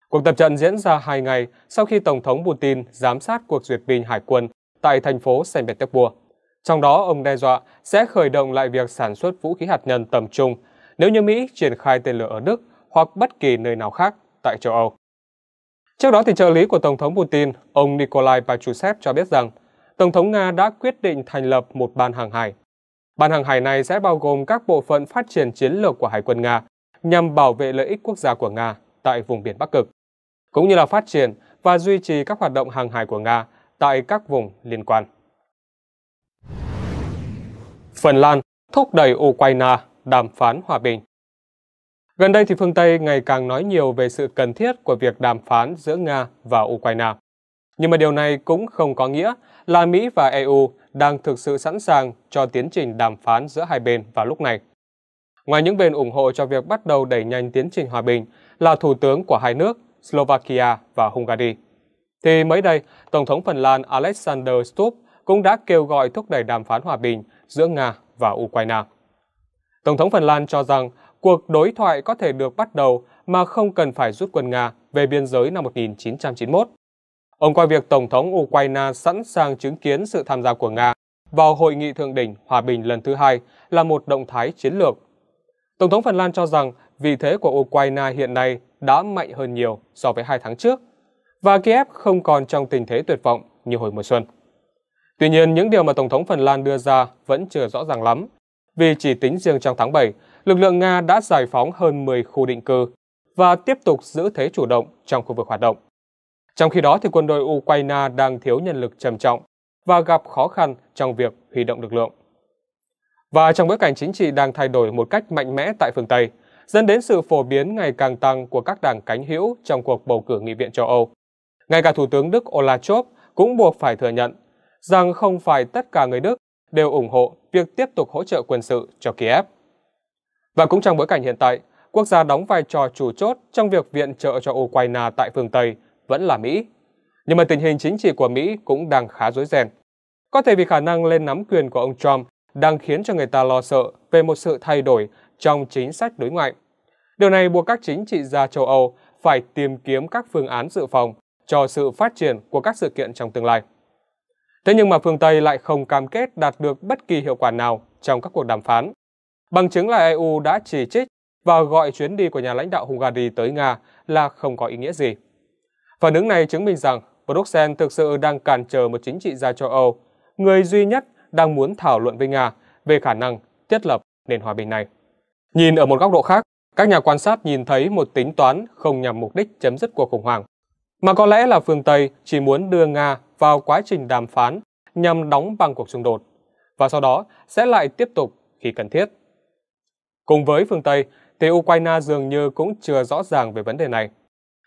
Cuộc tập trận diễn ra hai ngày sau khi Tổng thống Putin giám sát cuộc duyệt binh hải quân tại thành phố Saint Petersburg. Trong đó, ông đe dọa sẽ khởi động lại việc sản xuất vũ khí hạt nhân tầm trung nếu như Mỹ triển khai tên lửa ở Đức hoặc bất kỳ nơi nào khác tại châu Âu. Trước đó, thì trợ lý của Tổng thống Putin, ông Nikolai Patrushev cho biết rằng Tổng thống Nga đã quyết định thành lập một ban hàng hải Ban hàng hải này sẽ bao gồm các bộ phận phát triển chiến lược của Hải quân Nga nhằm bảo vệ lợi ích quốc gia của Nga tại vùng biển Bắc Cực, cũng như là phát triển và duy trì các hoạt động hàng hải của Nga tại các vùng liên quan. Phần Lan thúc đẩy Ukraine đàm phán hòa bình Gần đây thì phương Tây ngày càng nói nhiều về sự cần thiết của việc đàm phán giữa Nga và Ukraine. Nhưng mà điều này cũng không có nghĩa là Mỹ và EU đang thực sự sẵn sàng cho tiến trình đàm phán giữa hai bên vào lúc này. Ngoài những bên ủng hộ cho việc bắt đầu đẩy nhanh tiến trình hòa bình là thủ tướng của hai nước Slovakia và Hungary, thì mới đây, Tổng thống Phần Lan Alexander Stubb cũng đã kêu gọi thúc đẩy đàm phán hòa bình giữa Nga và Ukraine. Tổng thống Phần Lan cho rằng cuộc đối thoại có thể được bắt đầu mà không cần phải rút quân Nga về biên giới năm 1991 Ông coi việc Tổng thống Ukraine sẵn sàng chứng kiến sự tham gia của Nga vào Hội nghị Thượng đỉnh Hòa bình lần thứ hai là một động thái chiến lược. Tổng thống Phần Lan cho rằng vị thế của Ukraine hiện nay đã mạnh hơn nhiều so với hai tháng trước, và Kiev không còn trong tình thế tuyệt vọng như hồi mùa xuân. Tuy nhiên, những điều mà Tổng thống Phần Lan đưa ra vẫn chưa rõ ràng lắm, vì chỉ tính riêng trong tháng 7, lực lượng Nga đã giải phóng hơn 10 khu định cư và tiếp tục giữ thế chủ động trong khu vực hoạt động. Trong khi đó, thì quân đội Ukraine đang thiếu nhân lực trầm trọng và gặp khó khăn trong việc huy động lực lượng. Và trong bối cảnh chính trị đang thay đổi một cách mạnh mẽ tại phương Tây, dẫn đến sự phổ biến ngày càng tăng của các đảng cánh hữu trong cuộc bầu cử nghị viện châu Âu. Ngay cả Thủ tướng Đức Olaf Scholz cũng buộc phải thừa nhận rằng không phải tất cả người Đức đều ủng hộ việc tiếp tục hỗ trợ quân sự cho Kiev. Và cũng trong bối cảnh hiện tại, quốc gia đóng vai trò chủ chốt trong việc viện trợ cho Ukraine tại phương Tây vẫn là Mỹ. Nhưng mà tình hình chính trị của Mỹ cũng đang khá rối ren. Có thể vì khả năng lên nắm quyền của ông Trump đang khiến cho người ta lo sợ về một sự thay đổi trong chính sách đối ngoại. Điều này buộc các chính trị gia châu Âu phải tìm kiếm các phương án dự phòng cho sự phát triển của các sự kiện trong tương lai. Thế nhưng mà phương Tây lại không cam kết đạt được bất kỳ hiệu quả nào trong các cuộc đàm phán. Bằng chứng là EU đã chỉ trích và gọi chuyến đi của nhà lãnh đạo Hungary tới Nga là không có ý nghĩa gì. Phản ứng này chứng minh rằng Bruxelles thực sự đang cản trở một chính trị gia châu Âu, người duy nhất đang muốn thảo luận với Nga về khả năng thiết lập nền hòa bình này. Nhìn ở một góc độ khác, các nhà quan sát nhìn thấy một tính toán không nhằm mục đích chấm dứt cuộc khủng hoảng, mà có lẽ là phương Tây chỉ muốn đưa Nga vào quá trình đàm phán nhằm đóng băng cuộc xung đột, và sau đó sẽ lại tiếp tục khi cần thiết. Cùng với phương Tây, thì Ukraine dường như cũng chưa rõ ràng về vấn đề này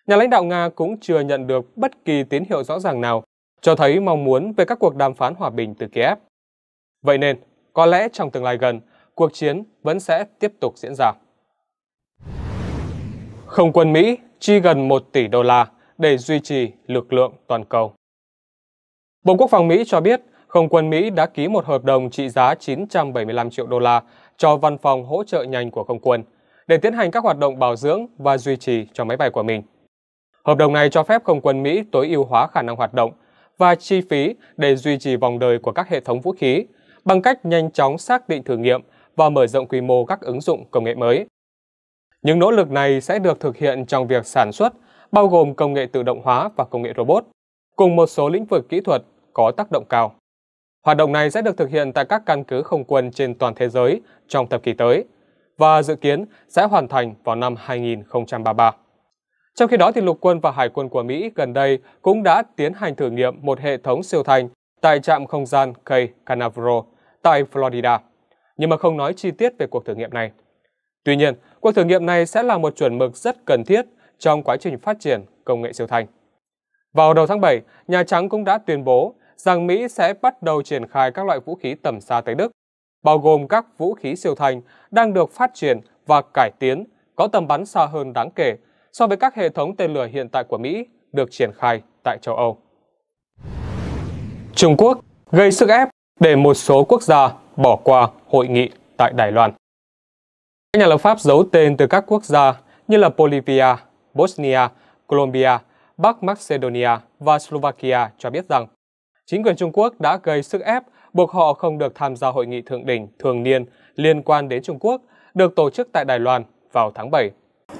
nhà lãnh đạo Nga cũng chưa nhận được bất kỳ tín hiệu rõ ràng nào cho thấy mong muốn về các cuộc đàm phán hòa bình từ Kiev. Vậy nên, có lẽ trong tương lai gần, cuộc chiến vẫn sẽ tiếp tục diễn ra. Không quân Mỹ chi gần 1 tỷ đô la để duy trì lực lượng toàn cầu. Bộ Quốc phòng Mỹ cho biết, không quân Mỹ đã ký một hợp đồng trị giá 975 triệu đô la cho văn phòng hỗ trợ nhanh của không quân để tiến hành các hoạt động bảo dưỡng và duy trì cho máy bay của mình. Hợp đồng này cho phép không quân Mỹ tối ưu hóa khả năng hoạt động và chi phí để duy trì vòng đời của các hệ thống vũ khí bằng cách nhanh chóng xác định thử nghiệm và mở rộng quy mô các ứng dụng công nghệ mới. Những nỗ lực này sẽ được thực hiện trong việc sản xuất, bao gồm công nghệ tự động hóa và công nghệ robot, cùng một số lĩnh vực kỹ thuật có tác động cao. Hoạt động này sẽ được thực hiện tại các căn cứ không quân trên toàn thế giới trong thập kỷ tới và dự kiến sẽ hoàn thành vào năm 2033. Trong khi đó, thì lục quân và hải quân của Mỹ gần đây cũng đã tiến hành thử nghiệm một hệ thống siêu thanh tại trạm không gian Cape Canaveral tại Florida, nhưng mà không nói chi tiết về cuộc thử nghiệm này. Tuy nhiên, cuộc thử nghiệm này sẽ là một chuẩn mực rất cần thiết trong quá trình phát triển công nghệ siêu thanh. Vào đầu tháng 7, Nhà Trắng cũng đã tuyên bố rằng Mỹ sẽ bắt đầu triển khai các loại vũ khí tầm xa tới Đức, bao gồm các vũ khí siêu thanh đang được phát triển và cải tiến có tầm bắn xa hơn đáng kể so với các hệ thống tên lửa hiện tại của Mỹ được triển khai tại châu Âu. Trung Quốc gây sức ép để một số quốc gia bỏ qua hội nghị tại Đài Loan. Các nhà lập pháp giấu tên từ các quốc gia như là Bolivia, Bosnia, Colombia, Bắc Macedonia và Slovakia cho biết rằng chính quyền Trung Quốc đã gây sức ép buộc họ không được tham gia hội nghị thượng đỉnh thường niên liên quan đến Trung Quốc được tổ chức tại Đài Loan vào tháng 7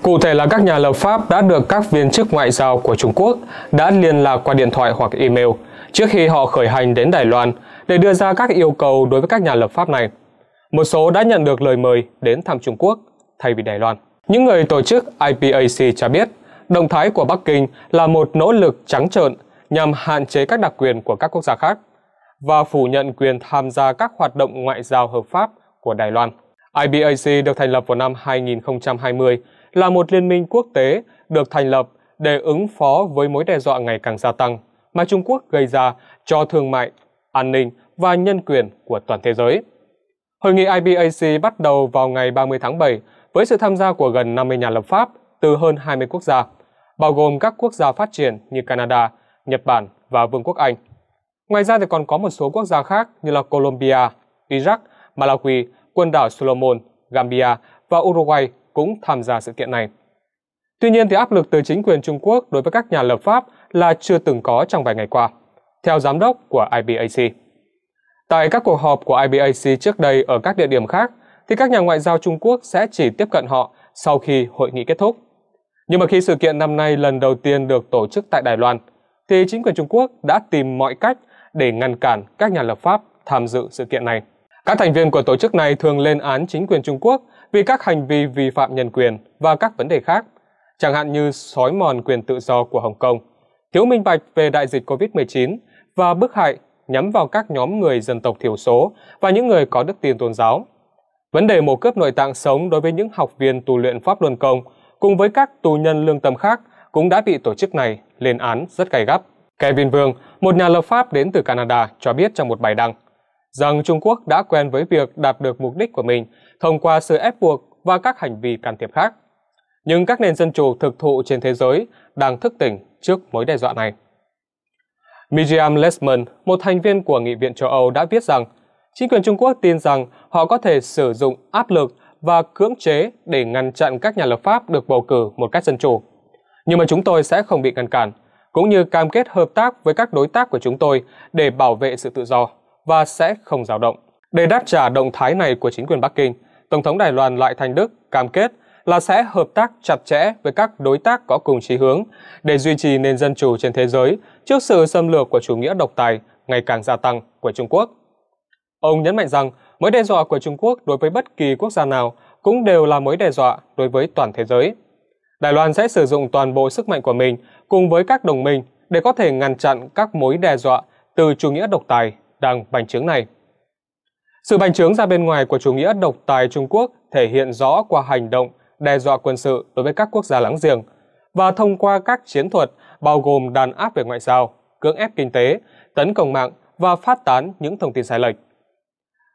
Cụ thể là các nhà lập pháp đã được các viên chức ngoại giao của Trung Quốc đã liên lạc qua điện thoại hoặc email trước khi họ khởi hành đến Đài Loan để đưa ra các yêu cầu đối với các nhà lập pháp này. Một số đã nhận được lời mời đến thăm Trung Quốc thay vì Đài Loan. Những người tổ chức IPAC cho biết, động thái của Bắc Kinh là một nỗ lực trắng trợn nhằm hạn chế các đặc quyền của các quốc gia khác và phủ nhận quyền tham gia các hoạt động ngoại giao hợp pháp của Đài Loan. IBAC được thành lập vào năm 2020 là một liên minh quốc tế được thành lập để ứng phó với mối đe dọa ngày càng gia tăng mà Trung Quốc gây ra cho thương mại, an ninh và nhân quyền của toàn thế giới. Hội nghị IBAC bắt đầu vào ngày 30 tháng 7 với sự tham gia của gần 50 nhà lập pháp từ hơn 20 quốc gia, bao gồm các quốc gia phát triển như Canada, Nhật Bản và Vương quốc Anh. Ngoài ra thì còn có một số quốc gia khác như là Colombia, Iraq, Malawi, quần đảo Solomon, Gambia và Uruguay cũng tham gia sự kiện này. Tuy nhiên thì áp lực từ chính quyền Trung Quốc đối với các nhà lập pháp là chưa từng có trong vài ngày qua, theo giám đốc của IBAC. Tại các cuộc họp của IBAC trước đây ở các địa điểm khác, thì các nhà ngoại giao Trung Quốc sẽ chỉ tiếp cận họ sau khi hội nghị kết thúc. Nhưng mà khi sự kiện năm nay lần đầu tiên được tổ chức tại Đài Loan, thì chính quyền Trung Quốc đã tìm mọi cách để ngăn cản các nhà lập pháp tham dự sự kiện này. Các thành viên của tổ chức này thường lên án chính quyền Trung Quốc vì các hành vi vi phạm nhân quyền và các vấn đề khác, chẳng hạn như sói mòn quyền tự do của Hồng Kông, thiếu minh bạch về đại dịch COVID-19 và bức hại nhắm vào các nhóm người dân tộc thiểu số và những người có đức tin tôn giáo. Vấn đề mổ cướp nội tạng sống đối với những học viên tu luyện Pháp Luân Công cùng với các tù nhân lương tâm khác cũng đã bị tổ chức này lên án rất gay gắt. Kevin Vương, một nhà lập pháp đến từ Canada, cho biết trong một bài đăng rằng Trung Quốc đã quen với việc đạt được mục đích của mình thông qua sự ép buộc và các hành vi can thiệp khác. Nhưng các nền dân chủ thực thụ trên thế giới đang thức tỉnh trước mối đe dọa này. Miriam Lesman, một thành viên của Nghị viện châu Âu đã viết rằng chính quyền Trung Quốc tin rằng họ có thể sử dụng áp lực và cưỡng chế để ngăn chặn các nhà lập pháp được bầu cử một cách dân chủ. Nhưng mà chúng tôi sẽ không bị ngăn cản, cũng như cam kết hợp tác với các đối tác của chúng tôi để bảo vệ sự tự do và sẽ không dao động. Để đáp trả động thái này của chính quyền Bắc Kinh, Tổng thống Đài Loan Lại Thành Đức cam kết là sẽ hợp tác chặt chẽ với các đối tác có cùng chí hướng để duy trì nền dân chủ trên thế giới trước sự xâm lược của chủ nghĩa độc tài ngày càng gia tăng của Trung Quốc. Ông nhấn mạnh rằng mối đe dọa của Trung Quốc đối với bất kỳ quốc gia nào cũng đều là mối đe dọa đối với toàn thế giới. Đài Loan sẽ sử dụng toàn bộ sức mạnh của mình cùng với các đồng minh để có thể ngăn chặn các mối đe dọa từ chủ nghĩa độc tài đang bành trướng này. Sự bành trướng ra bên ngoài của chủ nghĩa độc tài Trung Quốc thể hiện rõ qua hành động đe dọa quân sự đối với các quốc gia láng giềng và thông qua các chiến thuật bao gồm đàn áp về ngoại giao, cưỡng ép kinh tế, tấn công mạng và phát tán những thông tin sai lệch.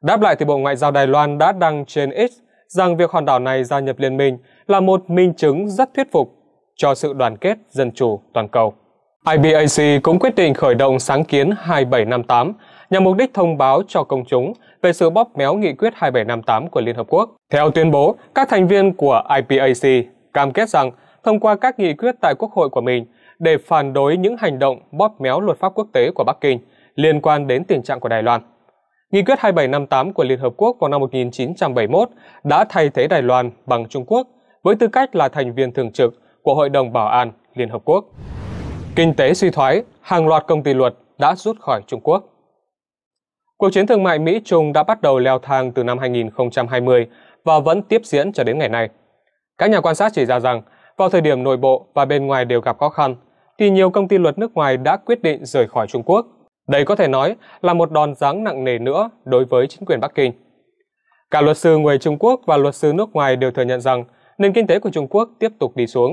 Đáp lại thì Bộ Ngoại giao Đài Loan đã đăng trên X rằng việc hòn đảo này gia nhập liên minh là một minh chứng rất thuyết phục cho sự đoàn kết dân chủ toàn cầu. IBAC cũng quyết định khởi động sáng kiến 2758 nhằm mục đích thông báo cho công chúng về sự bóp méo nghị quyết 2758 của Liên Hợp Quốc. Theo tuyên bố, các thành viên của IPAC cam kết rằng thông qua các nghị quyết tại Quốc hội của mình để phản đối những hành động bóp méo luật pháp quốc tế của Bắc Kinh liên quan đến tình trạng của Đài Loan. Nghị quyết 2758 của Liên Hợp Quốc vào năm 1971 đã thay thế Đài Loan bằng Trung Quốc với tư cách là thành viên thường trực của Hội đồng Bảo an Liên Hợp Quốc. Kinh tế suy thoái, hàng loạt công ty luật đã rút khỏi Trung Quốc. Cuộc chiến thương mại Mỹ-Trung đã bắt đầu leo thang từ năm 2020 và vẫn tiếp diễn cho đến ngày nay. Các nhà quan sát chỉ ra rằng, vào thời điểm nội bộ và bên ngoài đều gặp khó khăn, thì nhiều công ty luật nước ngoài đã quyết định rời khỏi Trung Quốc. Đây có thể nói là một đòn giáng nặng nề nữa đối với chính quyền Bắc Kinh. Cả luật sư người Trung Quốc và luật sư nước ngoài đều thừa nhận rằng nền kinh tế của Trung Quốc tiếp tục đi xuống,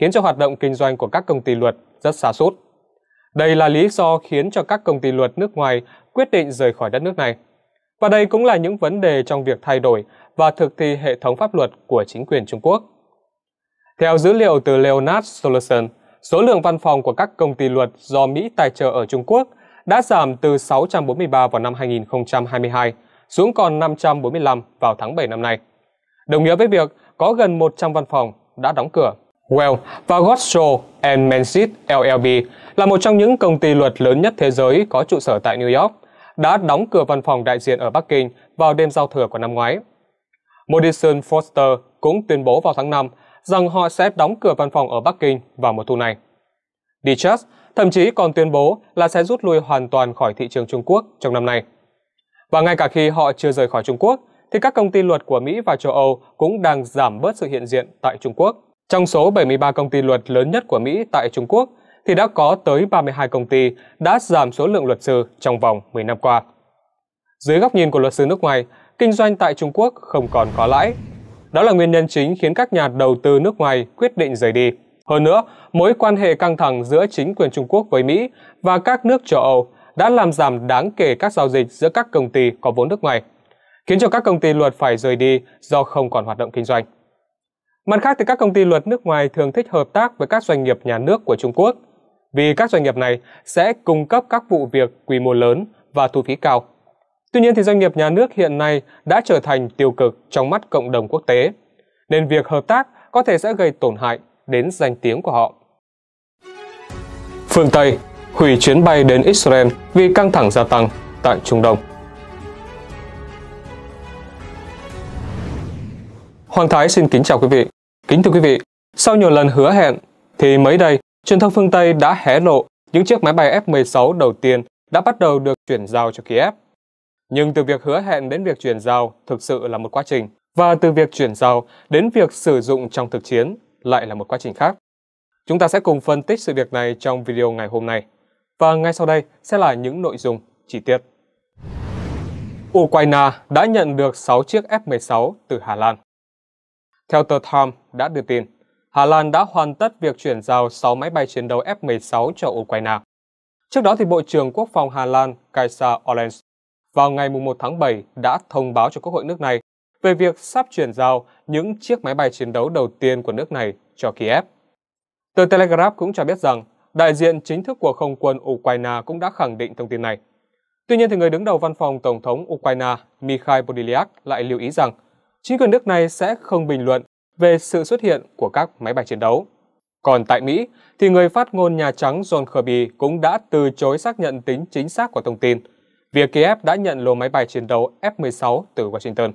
khiến cho hoạt động kinh doanh của các công ty luật rất xa sút. Đây là lý do khiến cho các công ty luật nước ngoài quyết định rời khỏi đất nước này. Và đây cũng là những vấn đề trong việc thay đổi và thực thi hệ thống pháp luật của chính quyền Trung Quốc. Theo dữ liệu từ Leonard Solution, số lượng văn phòng của các công ty luật do Mỹ tài trợ ở Trung Quốc đã giảm từ 643 vào năm 2022 xuống còn 545 vào tháng 7 năm nay. Đồng nghĩa với việc có gần 100 văn phòng đã đóng cửa Well và Godsoe and Menzies LLB là một trong những công ty luật lớn nhất thế giới có trụ sở tại New York, đã đóng cửa văn phòng đại diện ở Bắc Kinh vào đêm giao thừa của năm ngoái. Madison Foster cũng tuyên bố vào tháng 5 rằng họ sẽ đóng cửa văn phòng ở Bắc Kinh vào mùa thu này. Dichas thậm chí còn tuyên bố là sẽ rút lui hoàn toàn khỏi thị trường Trung Quốc trong năm nay. Và ngay cả khi họ chưa rời khỏi Trung Quốc, thì các công ty luật của Mỹ và châu Âu cũng đang giảm bớt sự hiện diện tại Trung Quốc. Trong số 73 công ty luật lớn nhất của Mỹ tại Trung Quốc, thì đã có tới 32 công ty đã giảm số lượng luật sư trong vòng 10 năm qua. Dưới góc nhìn của luật sư nước ngoài, kinh doanh tại Trung Quốc không còn có lãi. Đó là nguyên nhân chính khiến các nhà đầu tư nước ngoài quyết định rời đi. Hơn nữa, mối quan hệ căng thẳng giữa chính quyền Trung Quốc với Mỹ và các nước châu Âu đã làm giảm đáng kể các giao dịch giữa các công ty có vốn nước ngoài, khiến cho các công ty luật phải rời đi do không còn hoạt động kinh doanh. Mặt khác thì các công ty luật nước ngoài thường thích hợp tác với các doanh nghiệp nhà nước của Trung Quốc, vì các doanh nghiệp này sẽ cung cấp các vụ việc quy mô lớn và thu phí cao. Tuy nhiên thì doanh nghiệp nhà nước hiện nay đã trở thành tiêu cực trong mắt cộng đồng quốc tế, nên việc hợp tác có thể sẽ gây tổn hại đến danh tiếng của họ. Phương Tây hủy chuyến bay đến Israel vì căng thẳng gia tăng tại Trung Đông. Hoàng Thái xin kính chào quý vị. Kính thưa quý vị, sau nhiều lần hứa hẹn, thì mới đây, truyền thông phương Tây đã hé lộ những chiếc máy bay F-16 đầu tiên đã bắt đầu được chuyển giao cho Kiev. Nhưng từ việc hứa hẹn đến việc chuyển giao thực sự là một quá trình, và từ việc chuyển giao đến việc sử dụng trong thực chiến lại là một quá trình khác. Chúng ta sẽ cùng phân tích sự việc này trong video ngày hôm nay. Và ngay sau đây sẽ là những nội dung chi tiết. Ukraine đã nhận được 6 chiếc F-16 từ Hà Lan. Theo tờ Time đã đưa tin, Hà Lan đã hoàn tất việc chuyển giao 6 máy bay chiến đấu F-16 cho Ukraine. Trước đó, thì Bộ trưởng Quốc phòng Hà Lan Kajsa Olens, vào ngày 1 tháng 7 đã thông báo cho Quốc hội nước này về việc sắp chuyển giao những chiếc máy bay chiến đấu đầu tiên của nước này cho Kiev. Tờ Telegraph cũng cho biết rằng đại diện chính thức của không quân Ukraine cũng đã khẳng định thông tin này. Tuy nhiên, thì người đứng đầu văn phòng Tổng thống Ukraine Mikhail Podolyak lại lưu ý rằng chính quyền nước này sẽ không bình luận về sự xuất hiện của các máy bay chiến đấu. Còn tại Mỹ, thì người phát ngôn Nhà Trắng John Kirby cũng đã từ chối xác nhận tính chính xác của thông tin việc Kiev đã nhận lô máy bay chiến đấu F-16 từ Washington.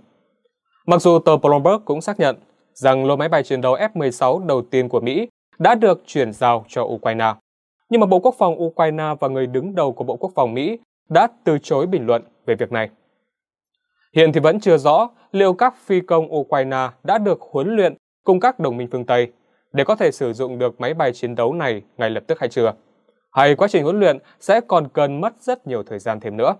Mặc dù tờ Bloomberg cũng xác nhận rằng lô máy bay chiến đấu F-16 đầu tiên của Mỹ đã được chuyển giao cho Ukraine, nhưng mà Bộ Quốc phòng Ukraine và người đứng đầu của Bộ Quốc phòng Mỹ đã từ chối bình luận về việc này. Hiện thì vẫn chưa rõ liệu các phi công Ukraine đã được huấn luyện cùng các đồng minh phương Tây để có thể sử dụng được máy bay chiến đấu này ngay lập tức hay chưa. Hay quá trình huấn luyện sẽ còn cần mất rất nhiều thời gian thêm nữa.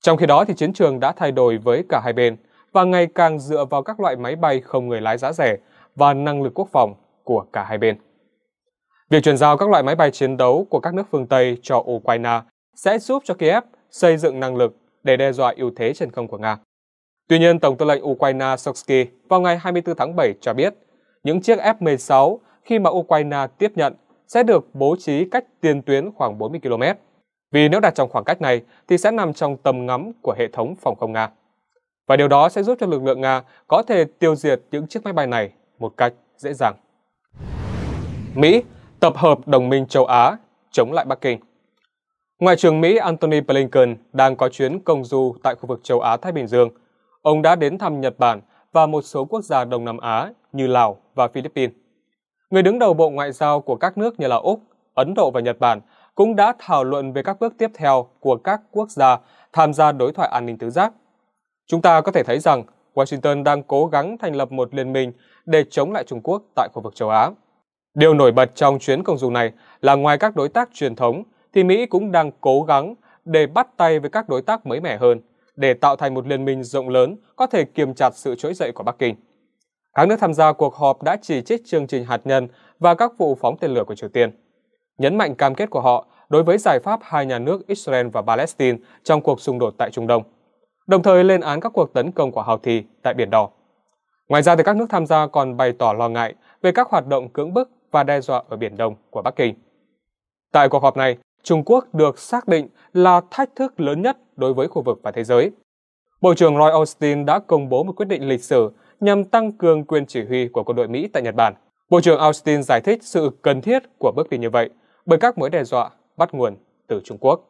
Trong khi đó thì chiến trường đã thay đổi với cả hai bên và ngày càng dựa vào các loại máy bay không người lái giá rẻ và năng lực quốc phòng của cả hai bên. Việc chuyển giao các loại máy bay chiến đấu của các nước phương Tây cho Ukraine sẽ giúp cho Kiev xây dựng năng lực để đe dọa ưu thế trên không của Nga. Tuy nhiên, Tổng tư lệnh Ukraine Sotsky vào ngày 24 tháng 7 cho biết, những chiếc F-16 khi mà Ukraine tiếp nhận sẽ được bố trí cách tiền tuyến khoảng 40 km, vì nếu đặt trong khoảng cách này thì sẽ nằm trong tầm ngắm của hệ thống phòng không Nga. Và điều đó sẽ giúp cho lực lượng Nga có thể tiêu diệt những chiếc máy bay này một cách dễ dàng. Mỹ tập hợp đồng minh châu Á chống lại Bắc Kinh Ngoại trưởng Mỹ Antony Blinken đang có chuyến công du tại khu vực châu Á-Thái Bình Dương. Ông đã đến thăm Nhật Bản và một số quốc gia Đông Nam Á như Lào và Philippines. Người đứng đầu Bộ Ngoại giao của các nước như là Úc, Ấn Độ và Nhật Bản cũng đã thảo luận về các bước tiếp theo của các quốc gia tham gia đối thoại an ninh tứ giác. Chúng ta có thể thấy rằng Washington đang cố gắng thành lập một liên minh để chống lại Trung Quốc tại khu vực châu Á. Điều nổi bật trong chuyến công du này là ngoài các đối tác truyền thống thì Mỹ cũng đang cố gắng để bắt tay với các đối tác mới mẻ hơn để tạo thành một liên minh rộng lớn có thể kiềm chặt sự trỗi dậy của Bắc Kinh. Các nước tham gia cuộc họp đã chỉ trích chương trình hạt nhân và các vụ phóng tên lửa của Triều Tiên, nhấn mạnh cam kết của họ đối với giải pháp hai nhà nước Israel và Palestine trong cuộc xung đột tại Trung Đông, đồng thời lên án các cuộc tấn công của Houthi tại Biển Đỏ. Ngoài ra, thì các nước tham gia còn bày tỏ lo ngại về các hoạt động cưỡng bức và đe dọa ở Biển Đông của Bắc Kinh. Tại cuộc họp này, Trung Quốc được xác định là thách thức lớn nhất đối với khu vực và thế giới. Bộ trưởng Lloyd Austin đã công bố một quyết định lịch sử nhằm tăng cường quyền chỉ huy của quân đội Mỹ tại Nhật Bản. Bộ trưởng Austin giải thích sự cần thiết của bước đi như vậy bởi các mối đe dọa bắt nguồn từ Trung Quốc.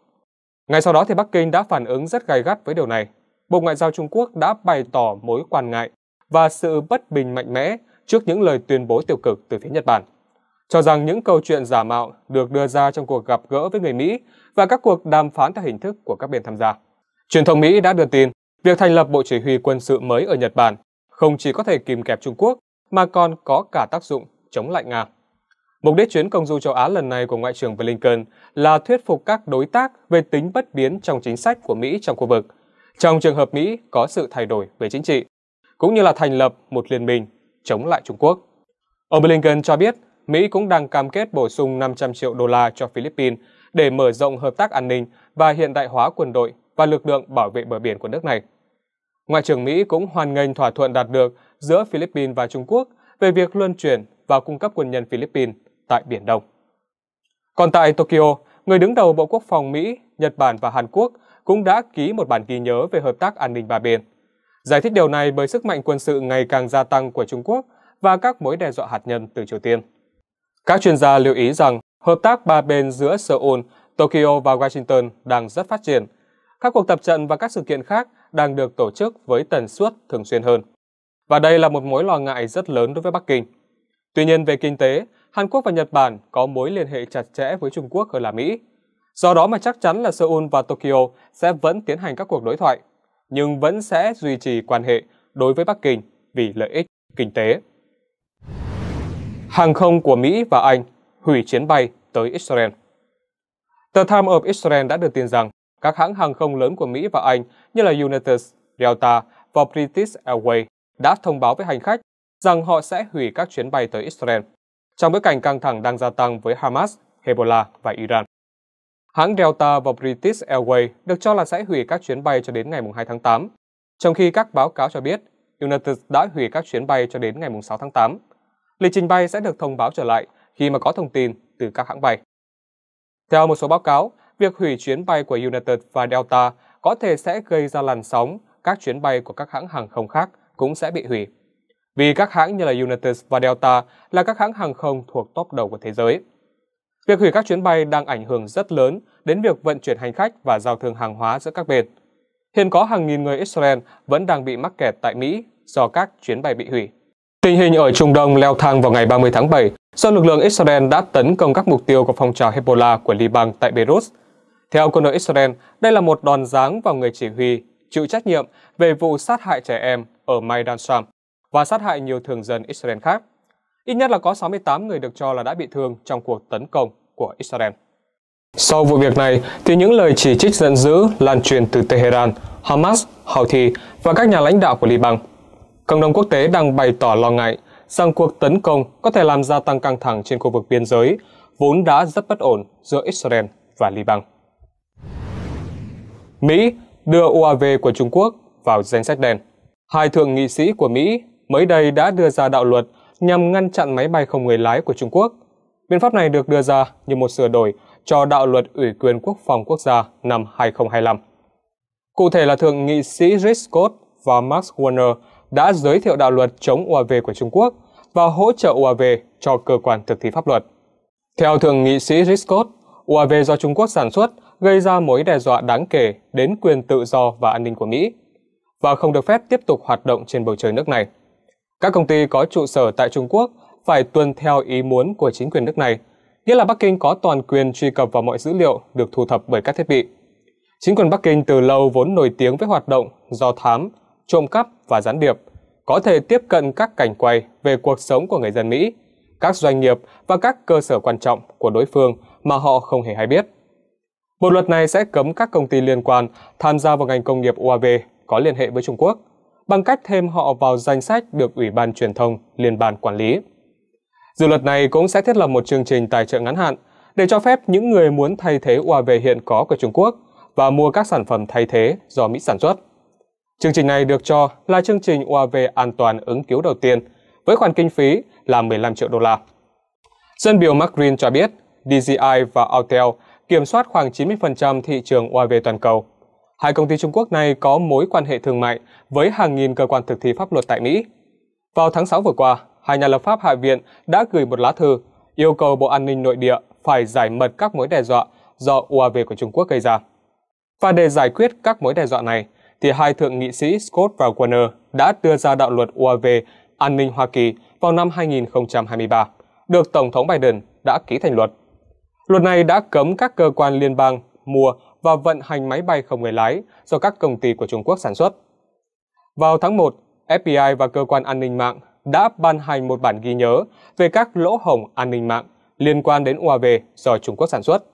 Ngay sau đó thì Bắc Kinh đã phản ứng rất gay gắt với điều này. Bộ Ngoại giao Trung Quốc đã bày tỏ mối quan ngại và sự bất bình mạnh mẽ trước những lời tuyên bố tiêu cực từ phía Nhật Bản cho rằng những câu chuyện giả mạo được đưa ra trong cuộc gặp gỡ với người Mỹ và các cuộc đàm phán theo hình thức của các bên tham gia. Truyền thông Mỹ đã đưa tin việc thành lập Bộ Chỉ huy quân sự mới ở Nhật Bản không chỉ có thể kìm kẹp Trung Quốc mà còn có cả tác dụng chống lại Nga. Mục đích chuyến công du châu Á lần này của Ngoại trưởng Blinken là thuyết phục các đối tác về tính bất biến trong chính sách của Mỹ trong khu vực, trong trường hợp Mỹ có sự thay đổi về chính trị, cũng như là thành lập một liên minh chống lại Trung Quốc. Ông Blinken cho biết Mỹ cũng đang cam kết bổ sung 500 triệu đô la cho Philippines để mở rộng hợp tác an ninh và hiện đại hóa quân đội và lực lượng bảo vệ bờ biển của nước này. Ngoại trưởng Mỹ cũng hoàn ngành thỏa thuận đạt được giữa Philippines và Trung Quốc về việc luân chuyển và cung cấp quân nhân Philippines tại Biển Đông. Còn tại Tokyo, người đứng đầu Bộ Quốc phòng Mỹ, Nhật Bản và Hàn Quốc cũng đã ký một bản ghi nhớ về hợp tác an ninh ba bên. Giải thích điều này bởi sức mạnh quân sự ngày càng gia tăng của Trung Quốc và các mối đe dọa hạt nhân từ Triều Tiên. Các chuyên gia lưu ý rằng hợp tác ba bên giữa Seoul, Tokyo và Washington đang rất phát triển. Các cuộc tập trận và các sự kiện khác đang được tổ chức với tần suất thường xuyên hơn. Và đây là một mối lo ngại rất lớn đối với Bắc Kinh. Tuy nhiên về kinh tế, Hàn Quốc và Nhật Bản có mối liên hệ chặt chẽ với Trung Quốc hơn là Mỹ. Do đó mà chắc chắn là Seoul và Tokyo sẽ vẫn tiến hành các cuộc đối thoại, nhưng vẫn sẽ duy trì quan hệ đối với Bắc Kinh vì lợi ích kinh tế. Hàng không của Mỹ và Anh hủy chuyến bay tới Israel. The Time of Israel đã được tin rằng các hãng hàng không lớn của Mỹ và Anh như là United, Delta và British Airways đã thông báo với hành khách rằng họ sẽ hủy các chuyến bay tới Israel trong bối cảnh căng thẳng đang gia tăng với Hamas, Hezbollah và Iran. Hãng Delta và British Airways được cho là sẽ hủy các chuyến bay cho đến ngày 2 tháng 8, trong khi các báo cáo cho biết United đã hủy các chuyến bay cho đến ngày 6 tháng 8 lịch trình bay sẽ được thông báo trở lại khi mà có thông tin từ các hãng bay. Theo một số báo cáo, việc hủy chuyến bay của United và Delta có thể sẽ gây ra làn sóng các chuyến bay của các hãng hàng không khác cũng sẽ bị hủy. Vì các hãng như là United và Delta là các hãng hàng không thuộc top đầu của thế giới. Việc hủy các chuyến bay đang ảnh hưởng rất lớn đến việc vận chuyển hành khách và giao thương hàng hóa giữa các bên. Hiện có hàng nghìn người Israel vẫn đang bị mắc kẹt tại Mỹ do các chuyến bay bị hủy. Tình hình ở Trung Đông leo thang vào ngày 30 tháng 7 do lực lượng Israel đã tấn công các mục tiêu của phong trào Hezbollah của Liban tại Beirut. Theo quân đội Israel, đây là một đòn giáng vào người chỉ huy chịu trách nhiệm về vụ sát hại trẻ em ở Maidan Sham và sát hại nhiều thường dân Israel khác. Ít nhất là có 68 người được cho là đã bị thương trong cuộc tấn công của Israel. Sau vụ việc này, thì những lời chỉ trích giận dữ lan truyền từ Tehran, Hamas, Houthi và các nhà lãnh đạo của Liban Cộng đồng quốc tế đang bày tỏ lo ngại rằng cuộc tấn công có thể làm gia tăng căng thẳng trên khu vực biên giới, vốn đã rất bất ổn giữa Israel và Liban. Mỹ đưa UAV của Trung Quốc vào danh sách đen. Hai thượng nghị sĩ của Mỹ mới đây đã đưa ra đạo luật nhằm ngăn chặn máy bay không người lái của Trung Quốc. Biện pháp này được đưa ra như một sửa đổi cho đạo luật ủy quyền quốc phòng quốc gia năm 2025. Cụ thể là thượng nghị sĩ Rick Scott và Max Warner đã giới thiệu đạo luật chống UAV của Trung Quốc và hỗ trợ UAV cho cơ quan thực thi pháp luật. Theo thượng nghị sĩ Riscott, UAV do Trung Quốc sản xuất gây ra mối đe dọa đáng kể đến quyền tự do và an ninh của Mỹ và không được phép tiếp tục hoạt động trên bầu trời nước này. Các công ty có trụ sở tại Trung Quốc phải tuân theo ý muốn của chính quyền nước này, nghĩa là Bắc Kinh có toàn quyền truy cập vào mọi dữ liệu được thu thập bởi các thiết bị. Chính quyền Bắc Kinh từ lâu vốn nổi tiếng với hoạt động do thám trộm cắp và gián điệp, có thể tiếp cận các cảnh quay về cuộc sống của người dân Mỹ, các doanh nghiệp và các cơ sở quan trọng của đối phương mà họ không hề hay biết. Một luật này sẽ cấm các công ty liên quan tham gia vào ngành công nghiệp UAV có liên hệ với Trung Quốc, bằng cách thêm họ vào danh sách được Ủy ban Truyền thông Liên bang quản lý. Dự luật này cũng sẽ thiết lập một chương trình tài trợ ngắn hạn để cho phép những người muốn thay thế UAV hiện có của Trung Quốc và mua các sản phẩm thay thế do Mỹ sản xuất. Chương trình này được cho là chương trình UAV an toàn ứng cứu đầu tiên với khoản kinh phí là 15 triệu đô la. Dân biểu Mark Green cho biết DJI và Autel kiểm soát khoảng 90% thị trường UAV toàn cầu. Hai công ty Trung Quốc này có mối quan hệ thương mại với hàng nghìn cơ quan thực thi pháp luật tại Mỹ. Vào tháng 6 vừa qua, hai nhà lập pháp Hạ viện đã gửi một lá thư yêu cầu Bộ An ninh Nội địa phải giải mật các mối đe dọa do UAV của Trung Quốc gây ra. Và để giải quyết các mối đe dọa này, thì hai thượng nghị sĩ Scott và Warner đã đưa ra đạo luật UAV an ninh Hoa Kỳ vào năm 2023, được Tổng thống Biden đã ký thành luật. Luật này đã cấm các cơ quan liên bang mua và vận hành máy bay không người lái do các công ty của Trung Quốc sản xuất. Vào tháng 1, FBI và cơ quan an ninh mạng đã ban hành một bản ghi nhớ về các lỗ hổng an ninh mạng liên quan đến UAV do Trung Quốc sản xuất.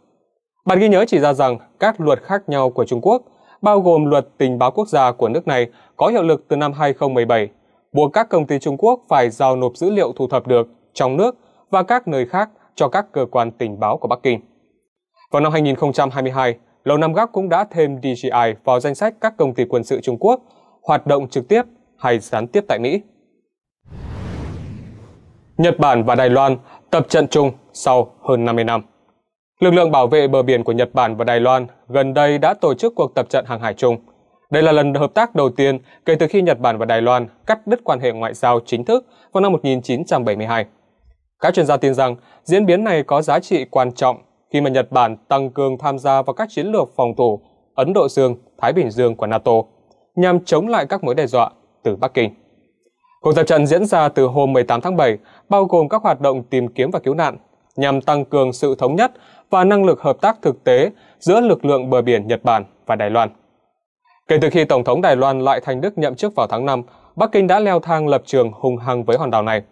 Bản ghi nhớ chỉ ra rằng các luật khác nhau của Trung Quốc – bao gồm luật tình báo quốc gia của nước này có hiệu lực từ năm 2017, buộc các công ty Trung Quốc phải giao nộp dữ liệu thu thập được trong nước và các nơi khác cho các cơ quan tình báo của Bắc Kinh. Vào năm 2022, Lầu Năm Góc cũng đã thêm DJI vào danh sách các công ty quân sự Trung Quốc hoạt động trực tiếp hay gián tiếp tại Mỹ. Nhật Bản và Đài Loan tập trận chung sau hơn 50 năm. Lực lượng bảo vệ bờ biển của Nhật Bản và Đài Loan gần đây đã tổ chức cuộc tập trận hàng hải chung. Đây là lần hợp tác đầu tiên kể từ khi Nhật Bản và Đài Loan cắt đứt quan hệ ngoại giao chính thức vào năm 1972. Các chuyên gia tin rằng diễn biến này có giá trị quan trọng khi mà Nhật Bản tăng cường tham gia vào các chiến lược phòng thủ Ấn Độ Dương, Thái Bình Dương của NATO nhằm chống lại các mối đe dọa từ Bắc Kinh. Cuộc tập trận diễn ra từ hôm 18 tháng 7, bao gồm các hoạt động tìm kiếm và cứu nạn, nhằm tăng cường sự thống nhất và năng lực hợp tác thực tế giữa lực lượng bờ biển Nhật Bản và Đài Loan. Kể từ khi Tổng thống Đài Loan Lại Thành Đức nhậm chức vào tháng 5, Bắc Kinh đã leo thang lập trường hung hăng với hòn đảo này.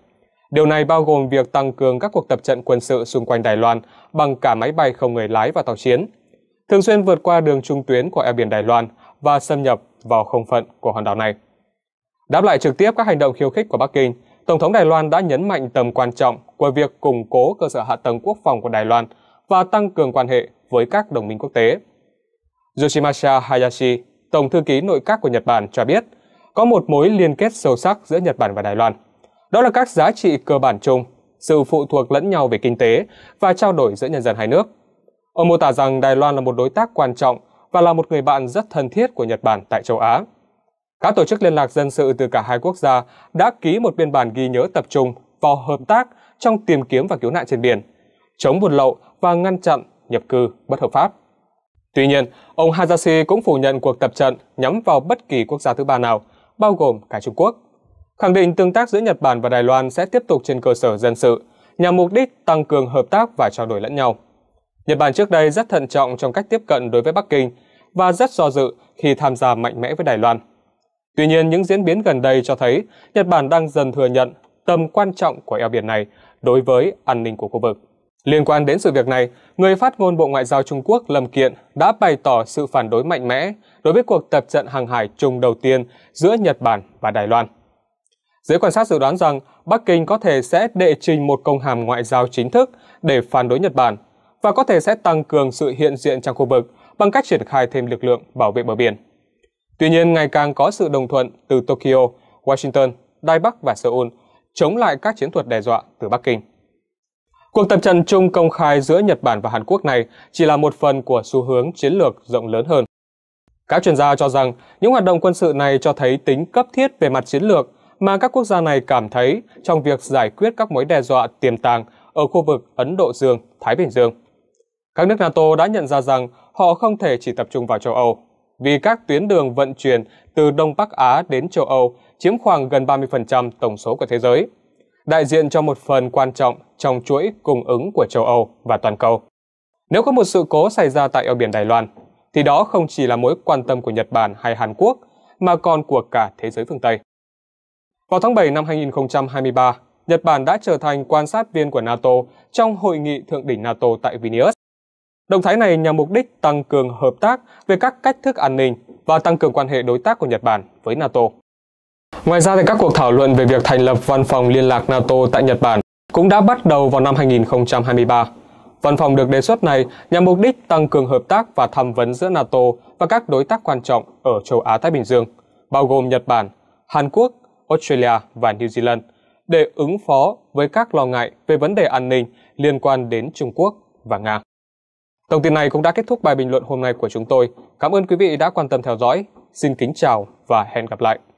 Điều này bao gồm việc tăng cường các cuộc tập trận quân sự xung quanh Đài Loan bằng cả máy bay không người lái và tàu chiến, thường xuyên vượt qua đường trung tuyến của eo biển Đài Loan và xâm nhập vào không phận của hòn đảo này. Đáp lại trực tiếp các hành động khiêu khích của Bắc Kinh, Tổng thống Đài Loan đã nhấn mạnh tầm quan trọng của việc củng cố cơ sở hạ tầng quốc phòng của Đài Loan và tăng cường quan hệ với các đồng minh quốc tế. Yoshimasa Hayashi, Tổng thư ký nội các của Nhật Bản cho biết, có một mối liên kết sâu sắc giữa Nhật Bản và Đài Loan. Đó là các giá trị cơ bản chung, sự phụ thuộc lẫn nhau về kinh tế và trao đổi giữa nhân dân hai nước. Ông mô tả rằng Đài Loan là một đối tác quan trọng và là một người bạn rất thân thiết của Nhật Bản tại châu Á. Các tổ chức liên lạc dân sự từ cả hai quốc gia đã ký một biên bản ghi nhớ tập trung vào hợp tác trong tìm kiếm và cứu nạn trên biển, chống buôn lậu và ngăn chặn nhập cư bất hợp pháp. Tuy nhiên, ông Hayashi cũng phủ nhận cuộc tập trận nhắm vào bất kỳ quốc gia thứ ba nào, bao gồm cả Trung Quốc. Khẳng định tương tác giữa Nhật Bản và Đài Loan sẽ tiếp tục trên cơ sở dân sự, nhằm mục đích tăng cường hợp tác và trao đổi lẫn nhau. Nhật Bản trước đây rất thận trọng trong cách tiếp cận đối với Bắc Kinh và rất do dự khi tham gia mạnh mẽ với Đài Loan. Tuy nhiên, những diễn biến gần đây cho thấy Nhật Bản đang dần thừa nhận tầm quan trọng của eo biển này đối với an ninh của khu vực. Liên quan đến sự việc này, người phát ngôn Bộ Ngoại giao Trung Quốc Lâm Kiện đã bày tỏ sự phản đối mạnh mẽ đối với cuộc tập trận hàng hải chung đầu tiên giữa Nhật Bản và Đài Loan. Giới quan sát dự đoán rằng Bắc Kinh có thể sẽ đệ trình một công hàm ngoại giao chính thức để phản đối Nhật Bản và có thể sẽ tăng cường sự hiện diện trong khu vực bằng cách triển khai thêm lực lượng bảo vệ bờ biển. Tuy nhiên, ngày càng có sự đồng thuận từ Tokyo, Washington, Đài Bắc và Seoul chống lại các chiến thuật đe dọa từ Bắc Kinh. Cuộc tập trận chung công khai giữa Nhật Bản và Hàn Quốc này chỉ là một phần của xu hướng chiến lược rộng lớn hơn. Các chuyên gia cho rằng những hoạt động quân sự này cho thấy tính cấp thiết về mặt chiến lược mà các quốc gia này cảm thấy trong việc giải quyết các mối đe dọa tiềm tàng ở khu vực Ấn Độ Dương, Thái Bình Dương. Các nước NATO đã nhận ra rằng họ không thể chỉ tập trung vào châu Âu, vì các tuyến đường vận chuyển từ Đông Bắc Á đến châu Âu chiếm khoảng gần 30% tổng số của thế giới đại diện cho một phần quan trọng trong chuỗi cung ứng của châu Âu và toàn cầu. Nếu có một sự cố xảy ra tại eo biển Đài Loan, thì đó không chỉ là mối quan tâm của Nhật Bản hay Hàn Quốc, mà còn của cả thế giới phương Tây. Vào tháng 7 năm 2023, Nhật Bản đã trở thành quan sát viên của NATO trong hội nghị thượng đỉnh NATO tại Vilnius. Động thái này nhằm mục đích tăng cường hợp tác về các cách thức an ninh và tăng cường quan hệ đối tác của Nhật Bản với NATO. Ngoài ra, thì các cuộc thảo luận về việc thành lập văn phòng liên lạc NATO tại Nhật Bản cũng đã bắt đầu vào năm 2023. Văn phòng được đề xuất này nhằm mục đích tăng cường hợp tác và tham vấn giữa NATO và các đối tác quan trọng ở châu Á-Thái Bình Dương, bao gồm Nhật Bản, Hàn Quốc, Australia và New Zealand, để ứng phó với các lo ngại về vấn đề an ninh liên quan đến Trung Quốc và Nga. Thông tin này cũng đã kết thúc bài bình luận hôm nay của chúng tôi. Cảm ơn quý vị đã quan tâm theo dõi. Xin kính chào và hẹn gặp lại.